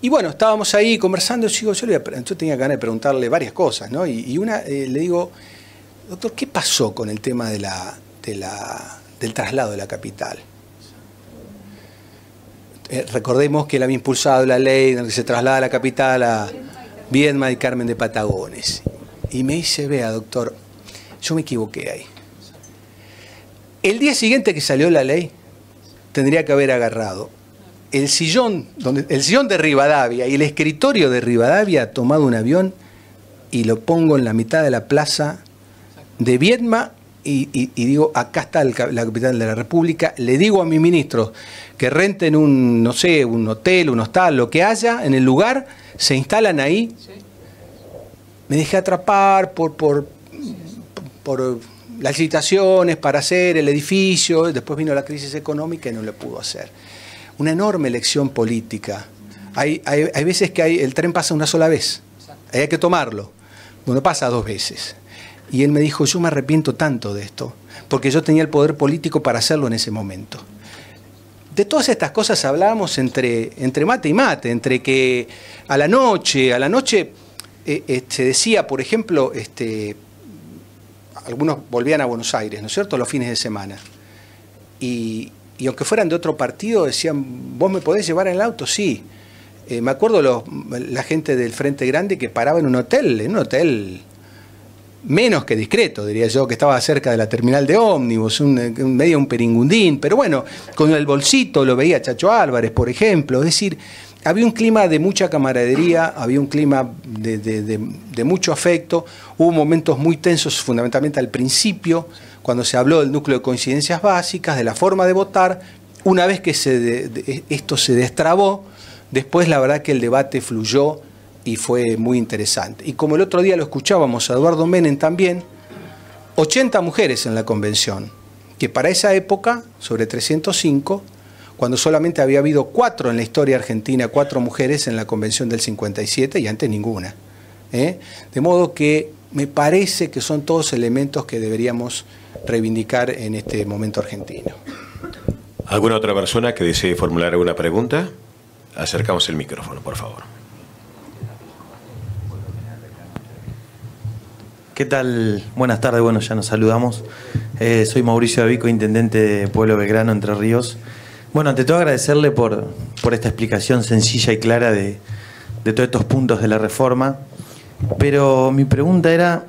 Y bueno, estábamos ahí conversando, yo, yo, yo tenía ganas de preguntarle varias cosas, ¿no? Y, una, eh, le digo, doctor, ¿qué pasó con el tema de la, del traslado de la capital? Eh, recordemos que él había impulsado la ley en la que se traslada la capital a Viedma y Carmen de Patagones. Y me dice, vea, doctor, yo me equivoqué ahí. El día siguiente que salió la ley, tendría que haber agarrado el sillón, donde, el sillón de Rivadavia y el escritorio de Rivadavia, tomado un avión y lo pongo en la mitad de la plaza de Viedma y, digo, acá está la capital de la República, le digo a mi ministro que renten un, no sé, un hotel, un hostal, lo que haya en el lugar, se instalan ahí. Me dejé atrapar por, por, las licitaciones para hacer el edificio, después vino la crisis económica y no lo pudo hacer. Una enorme elección política. Hay, hay, hay veces que hay, el tren pasa una sola vez, hay que tomarlo. Bueno, pasa dos veces. Y él me dijo, yo me arrepiento tanto de esto, porque yo tenía el poder político para hacerlo en ese momento de todas estas cosas hablábamos entre, entre mate y mate, entre que a la noche, a la noche eh, eh, se decía, por ejemplo, este, algunos volvían a Buenos Aires, ¿no es cierto?, los fines de semana. Y, aunque fueran de otro partido, decían, ¿vos me podés llevar en el auto? Sí. Eh, me acuerdo la gente del Frente Grande que paraba en un hotel, en un hotel menos que discreto, diría yo, que estaba cerca de la terminal de ómnibus, un, medio un peringundín, pero bueno, con el bolsito lo veía Chacho Álvarez, por ejemplo, es decir, había un clima de mucha camaradería, había un clima de, mucho afecto, hubo momentos muy tensos, fundamentalmente al principio, cuando se habló del núcleo de coincidencias básicas, de la forma de votar, una vez que esto se destrabó, después la verdad que el debate fluyó, y fue muy interesante. Y como el otro día lo escuchábamos a Eduardo Menem también, 80 mujeres en la convención, que para esa época, sobre 305, cuando solamente había habido cuatro en la historia argentina, cuatro mujeres en la convención del 57 y antes ninguna. ¿eh? De modo que me parece que son todos elementos que deberíamos reivindicar en este momento argentino.
¿Alguna otra persona que desee formular alguna pregunta? Acercamos el micrófono, por favor. ¿Qué tal?
Buenas tardes, bueno, ya nos saludamos. Eh, soy Mauricio Davico, intendente de Pueblo Belgrano, Entre Ríos. Bueno, ante todo agradecerle por, esta explicación sencilla y clara de, todos estos puntos de la reforma. Pero mi pregunta era,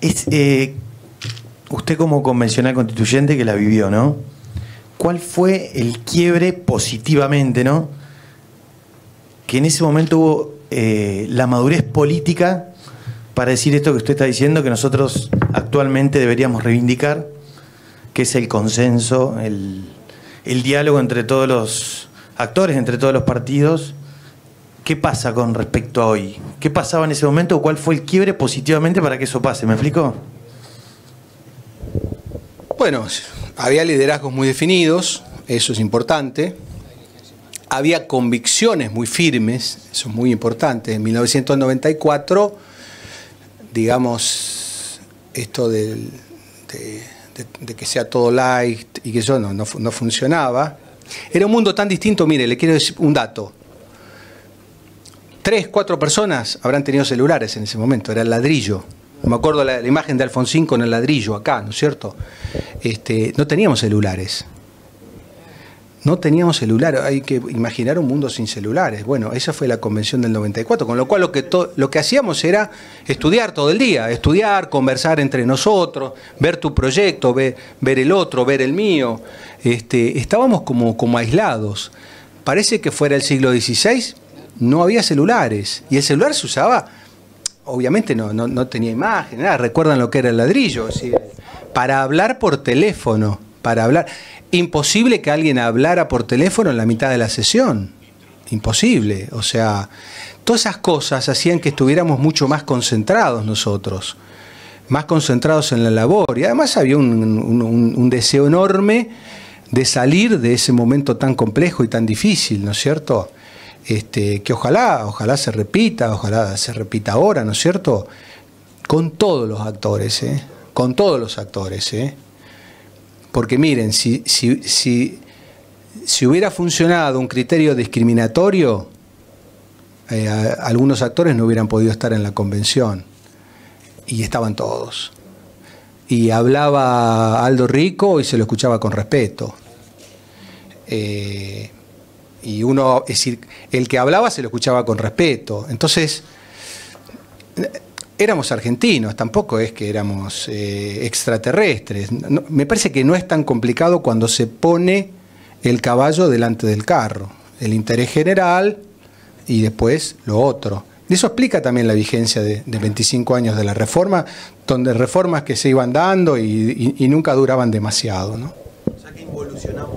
eh, usted como convencional constituyente que la vivió, ¿no? ¿Cuál fue el quiebre positivamente, ¿no? Que en ese momento hubo eh, la madurez política para decir esto que usted está diciendo, que nosotros actualmente deberíamos reivindicar, que es el consenso, el, diálogo entre todos los actores, entre todos los partidos. ¿Qué pasa con respecto a hoy? ¿Qué pasaba en ese momento? ¿Cuál fue el quiebre positivamente para que eso pase? ¿Me explico? Bueno, había liderazgos muy definidos, eso es importante. Había convicciones muy firmes, eso es muy importante. En 1994 digamos, esto de, que sea todo light y que yo no, no, funcionaba. Era un mundo tan distinto, mire, le quiero decir un dato. Tres, cuatro personas habrán tenido celulares en ese momento, era el ladrillo. Me acuerdo la, imagen de Alfonsín con el ladrillo acá, ¿no es cierto? Este, no teníamos celulares no teníamos celular, hay que imaginar un mundo sin celulares. Bueno, esa fue la convención del 94, con lo cual lo que, lo que hacíamos era estudiar todo el día, estudiar, conversar entre nosotros, ver tu proyecto, ver, el otro, ver el mío. Este, estábamos como, como aislados. Parece que fuera el siglo XVI, no había celulares, y el celular se usaba, obviamente no, no, no tenía imagen, recuerdan lo que era el ladrillo, para hablar por teléfono para hablar. Imposible que alguien hablara por teléfono en la mitad de la sesión. Imposible. O sea, todas esas cosas hacían que estuviéramos mucho más concentrados nosotros, más concentrados en la labor. Y además había un, deseo enorme de salir de ese momento tan complejo y tan difícil, ¿no es cierto? Este, que ojalá, ojalá se repita, ojalá se repita ahora, ¿no es cierto? Con todos los actores, ¿eh? Con todos los actores, ¿eh? Porque miren, si, si, hubiera funcionado un criterio discriminatorio, eh, algunos actores no hubieran podido estar en la convención. Y estaban todos. Y hablaba Aldo Rico y se lo escuchaba con respeto. Eh, y uno, es decir, el que hablaba se lo escuchaba con respeto. Entonces, éramos argentinos, tampoco es que éramos eh, extraterrestres. me parece que no es tan complicado cuando se pone el caballo delante del carro, el interés general y después lo otro. Eso explica también la vigencia de, 25 años de la reforma, donde reformas que se iban dando y, nunca duraban demasiado. O sea que involucionamos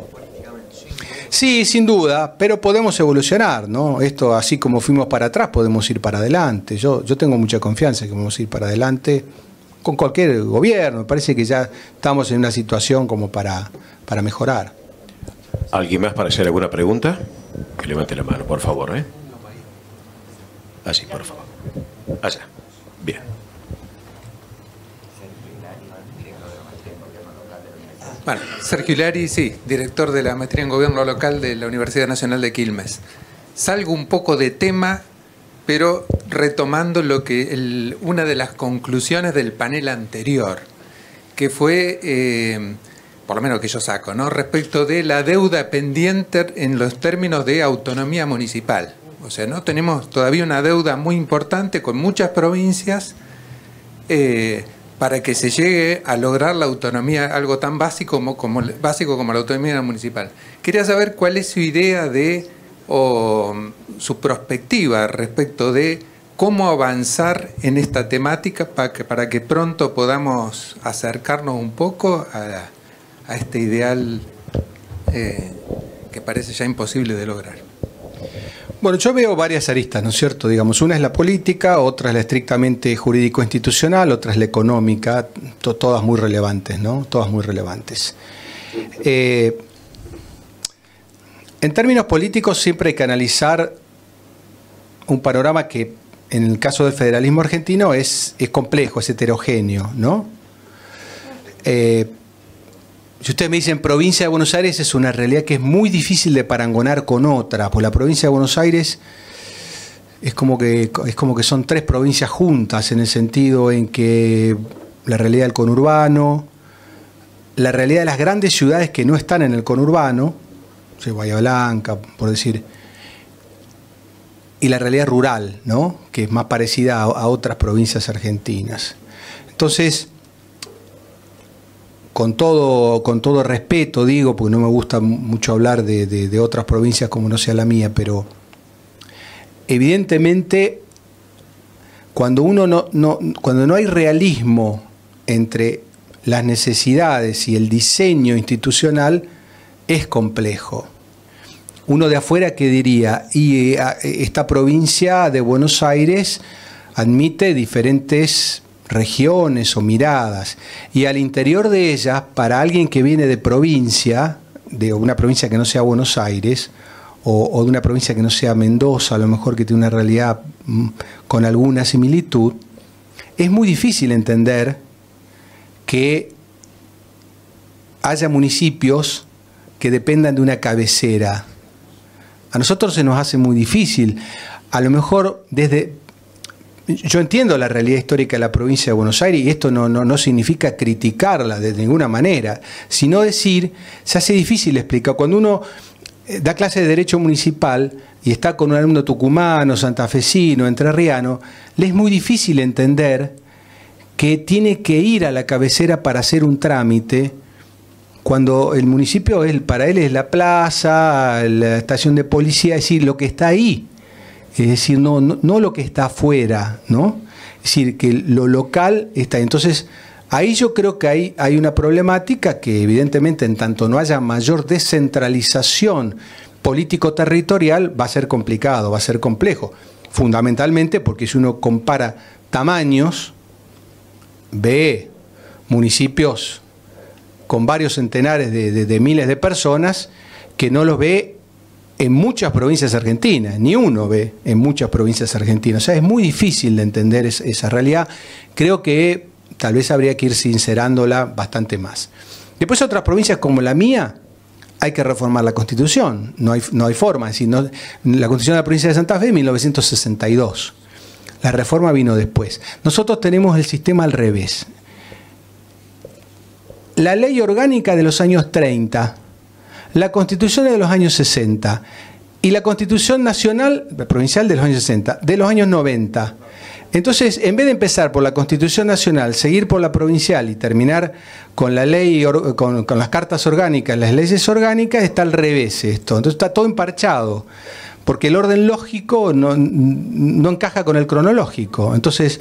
Sí, sin duda, pero podemos evolucionar, ¿no? Esto, así como fuimos para atrás, podemos ir para adelante. Yo, yo tengo mucha confianza que vamos ir para adelante con cualquier gobierno. Me parece que ya estamos en una situación como para, para mejorar.
¿Alguien más para hacer alguna pregunta? Que levante la mano, por favor, ¿eh? Así, por favor. Allá. Bien.
Bueno, Sergio Hilari, sí, director de la maestría en gobierno local de la Universidad Nacional de Quilmes. Salgo un poco de tema, pero retomando lo que una de las conclusiones del panel anterior, que fue, eh, por lo menos que yo saco, ¿no? respecto de la deuda pendiente en los términos de autonomía municipal. O sea, no tenemos todavía una deuda muy importante con muchas provincias. Eh, para que se llegue a lograr la autonomía, algo tan básico como, como, básico como la autonomía municipal. Quería saber cuál es su idea de o su perspectiva respecto de cómo avanzar en esta temática para que, pronto podamos acercarnos un poco a, este ideal eh, que parece ya imposible de lograr. Bueno, yo veo varias aristas, ¿no es cierto? Digamos, una es la política, otra es la estrictamente jurídico-institucional, otra es la económica, todas muy relevantes, ¿no? Todas muy relevantes. Eh, en términos políticos siempre hay que analizar un panorama que en el caso del federalismo argentino es, es complejo, es heterogéneo, ¿no? Eh, si ustedes me dicen provincia de Buenos Aires, es una realidad que es muy difícil de parangonar con otra, pues la provincia de Buenos Aires es como que, es como que son tres provincias juntas, en el sentido en que la realidad del conurbano, la realidad de las grandes ciudades que no están en el conurbano, soy Blanca, por decir, y la realidad rural, ¿no? que es más parecida a otras provincias argentinas. Entonces, con todo, con todo respeto digo, porque no me gusta mucho hablar de, otras provincias como no sea la mía, pero evidentemente cuando uno no, cuando no hay realismo entre las necesidades y el diseño institucional, es complejo. Uno de afuera que diría, y eh, esta provincia de Buenos Aires admite diferentes regiones o miradas. Y al interior de ellas, para alguien que viene de provincia, de una provincia que no sea Buenos Aires, o, de una provincia que no sea Mendoza, a lo mejor que tiene una realidad mm, con alguna similitud, es muy difícil entender que haya municipios que dependan de una cabecera. A nosotros se nos hace muy difícil. A lo mejor desde yo entiendo la realidad histórica de la provincia de Buenos Aires y esto no, no, significa criticarla de ninguna manera, sino decir, se hace difícil explicar. Cuando uno eh, da clase de Derecho Municipal y está con un alumno tucumano, santafesino, entrerriano, le es muy difícil entender que tiene que ir a la cabecera para hacer un trámite cuando el municipio, para él es la plaza, la estación de policía, es decir, lo que está ahí es decir, no, no, lo que está afuera, ¿no? Es decir, que lo local está. Entonces, ahí yo creo que hay, hay una problemática que evidentemente en tanto no haya mayor descentralización político-territorial va a ser complicado, va a ser complejo. Fundamentalmente porque si uno compara tamaños, ve municipios con varios centenares de miles de personas que no los ve en muchas provincias argentinas, ni uno ve en muchas provincias argentinas. O sea, es muy difícil de entender esa realidad. Creo que tal vez habría que ir sincerándola bastante más. Después otras provincias como la mía, hay que reformar la constitución, no hay, no hay forma. Es la constitución de la provincia de Santa Fe es 1962. La reforma vino después. Nosotros tenemos el sistema al revés. La ley orgánica de los años 30 la Constitución de los años 60 y la Constitución Nacional Provincial de los años 60, de los años 90. Entonces, en vez de empezar por la Constitución Nacional, seguir por la provincial y terminar con la ley, con, las cartas orgánicas, las leyes orgánicas, está al revés esto. Entonces está todo emparchado, porque el orden lógico no, no encaja con el cronológico. Entonces,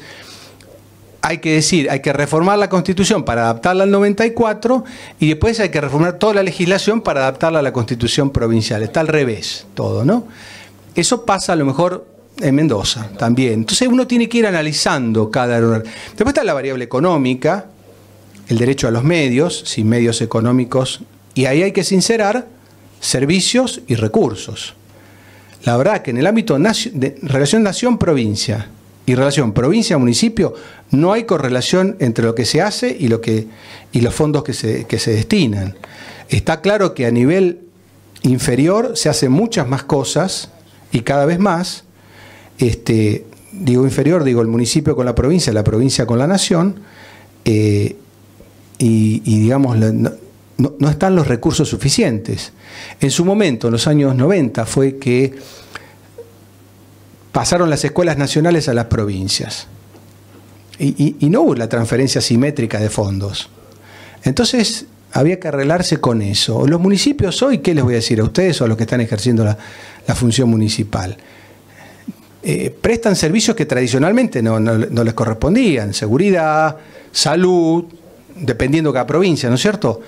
hay que decir, hay que reformar la Constitución para adaptarla al 94 y después hay que reformar toda la legislación para adaptarla a la Constitución provincial. Está al revés todo, ¿no? Eso pasa a lo mejor en Mendoza también. Entonces uno tiene que ir analizando cada error Después está la variable económica, el derecho a los medios, sin medios económicos, y ahí hay que sincerar servicios y recursos. La verdad que en el ámbito de relación nación-provincia, y relación provincia-municipio, no hay correlación entre lo que se hace y, los fondos que se, destinan. Está claro que a nivel inferior se hacen muchas más cosas y cada vez más, este, digo inferior, digo el municipio con la provincia, la provincia con la nación, eh, y, digamos, no, no, están los recursos suficientes. En su momento, en los años 90, fue que pasaron las escuelas nacionales a las provincias. Y, no hubo la transferencia simétrica de fondos. Entonces había que arreglarse con eso. Los municipios hoy, ¿qué les voy a decir a ustedes o a los que están ejerciendo la, función municipal? Eh, prestan servicios que tradicionalmente no, les correspondían, seguridad, salud, dependiendo cada provincia, ¿no es cierto?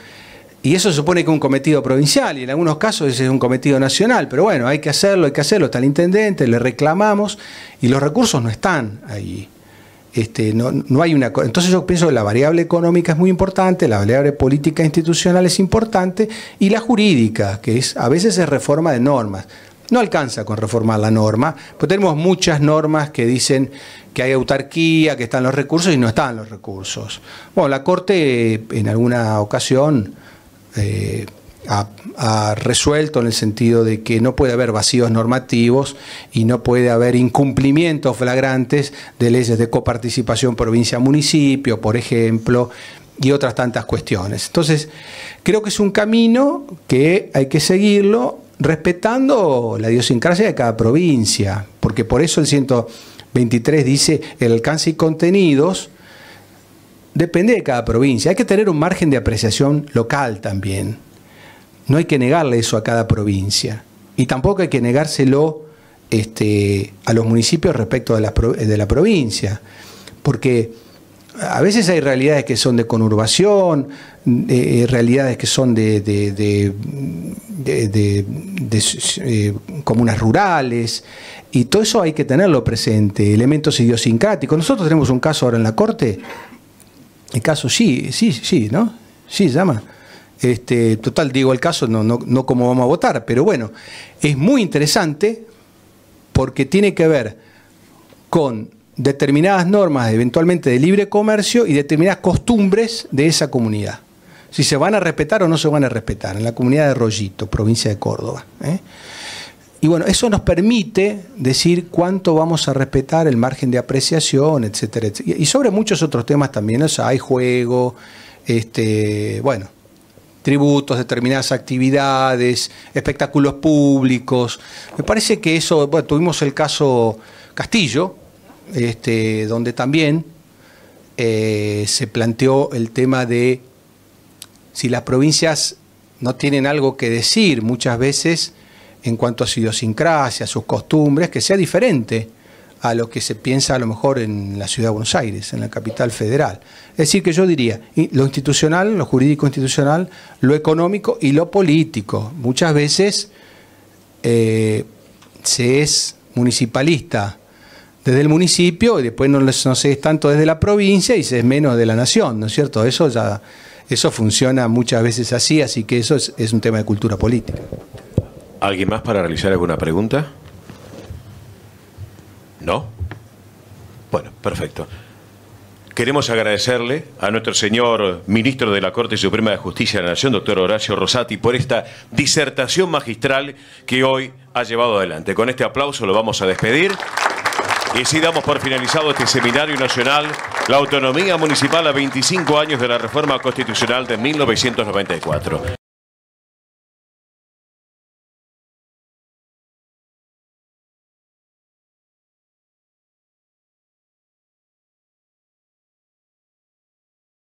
Y eso supone que es un cometido provincial y en algunos casos es un cometido nacional, pero bueno, hay que hacerlo, hay que hacerlo, está el intendente, le reclamamos y los recursos no están ahí Este, no, hay una, entonces yo pienso que la variable económica es muy importante, la variable política institucional es importante y la jurídica, que es a veces es reforma de normas. No alcanza con reformar la norma, porque tenemos muchas normas que dicen que hay autarquía, que están los recursos y no están los recursos. Bueno, la Corte en alguna ocasión eh, ha, ha, resuelto en el sentido de que no puede haber vacíos normativos y no puede haber incumplimientos flagrantes de leyes de coparticipación provincia-municipio, por ejemplo, y otras tantas cuestiones. Entonces, creo que es un camino que hay que seguirlo respetando la idiosincrasia de cada provincia, porque por eso el 123 dice el alcance y contenidos depende de cada provincia. Hay que tener un margen de apreciación local también. No hay que negarle eso a cada provincia. Y tampoco hay que negárselo este, a los municipios respecto de la, provincia. Porque a veces hay realidades que son de conurbación, eh, eh, realidades que son de, eh, comunas rurales, y todo eso hay que tenerlo presente, elementos idiosincráticos. Nosotros tenemos un caso ahora en la Corte el caso sí, sí, sí, ¿no? Sí, llama. Este, total, digo el caso, no, no, no cómo vamos a votar, pero bueno, es muy interesante porque tiene que ver con determinadas normas eventualmente de libre comercio y determinadas costumbres de esa comunidad. Si se van a respetar o no se van a respetar en la comunidad de Rollito, provincia de Córdoba. ¿eh? Y bueno, eso nos permite decir cuánto vamos a respetar el margen de apreciación, etcétera, Y sobre muchos otros temas también, o hay juego, este, bueno, tributos, determinadas actividades, espectáculos públicos. Me parece que eso, bueno, tuvimos el caso Castillo, este, donde también eh, se planteó el tema de si las provincias no tienen algo que decir muchas veces, en cuanto a su idiosincrasia, sus costumbres, que sea diferente a lo que se piensa a lo mejor en la ciudad de Buenos Aires, en la capital federal. Es decir, que yo diría lo institucional, lo jurídico institucional, lo económico y lo político. Muchas veces eh, se es municipalista desde el municipio y después no, se es tanto desde la provincia y se es menos de la nación, ¿no es cierto? Eso ya eso funciona muchas veces así, así que eso es un tema de cultura
política. ¿Alguien más para realizar alguna pregunta? ¿No? Bueno, perfecto. Queremos agradecerle a nuestro señor ministro de la Corte Suprema de Justicia de la Nación, doctor Horacio Rosati, por esta disertación magistral que hoy ha llevado adelante. Con este aplauso lo vamos a despedir. Y así damos por finalizado este seminario nacional, la autonomía municipal a 25 años de la reforma constitucional de 1994.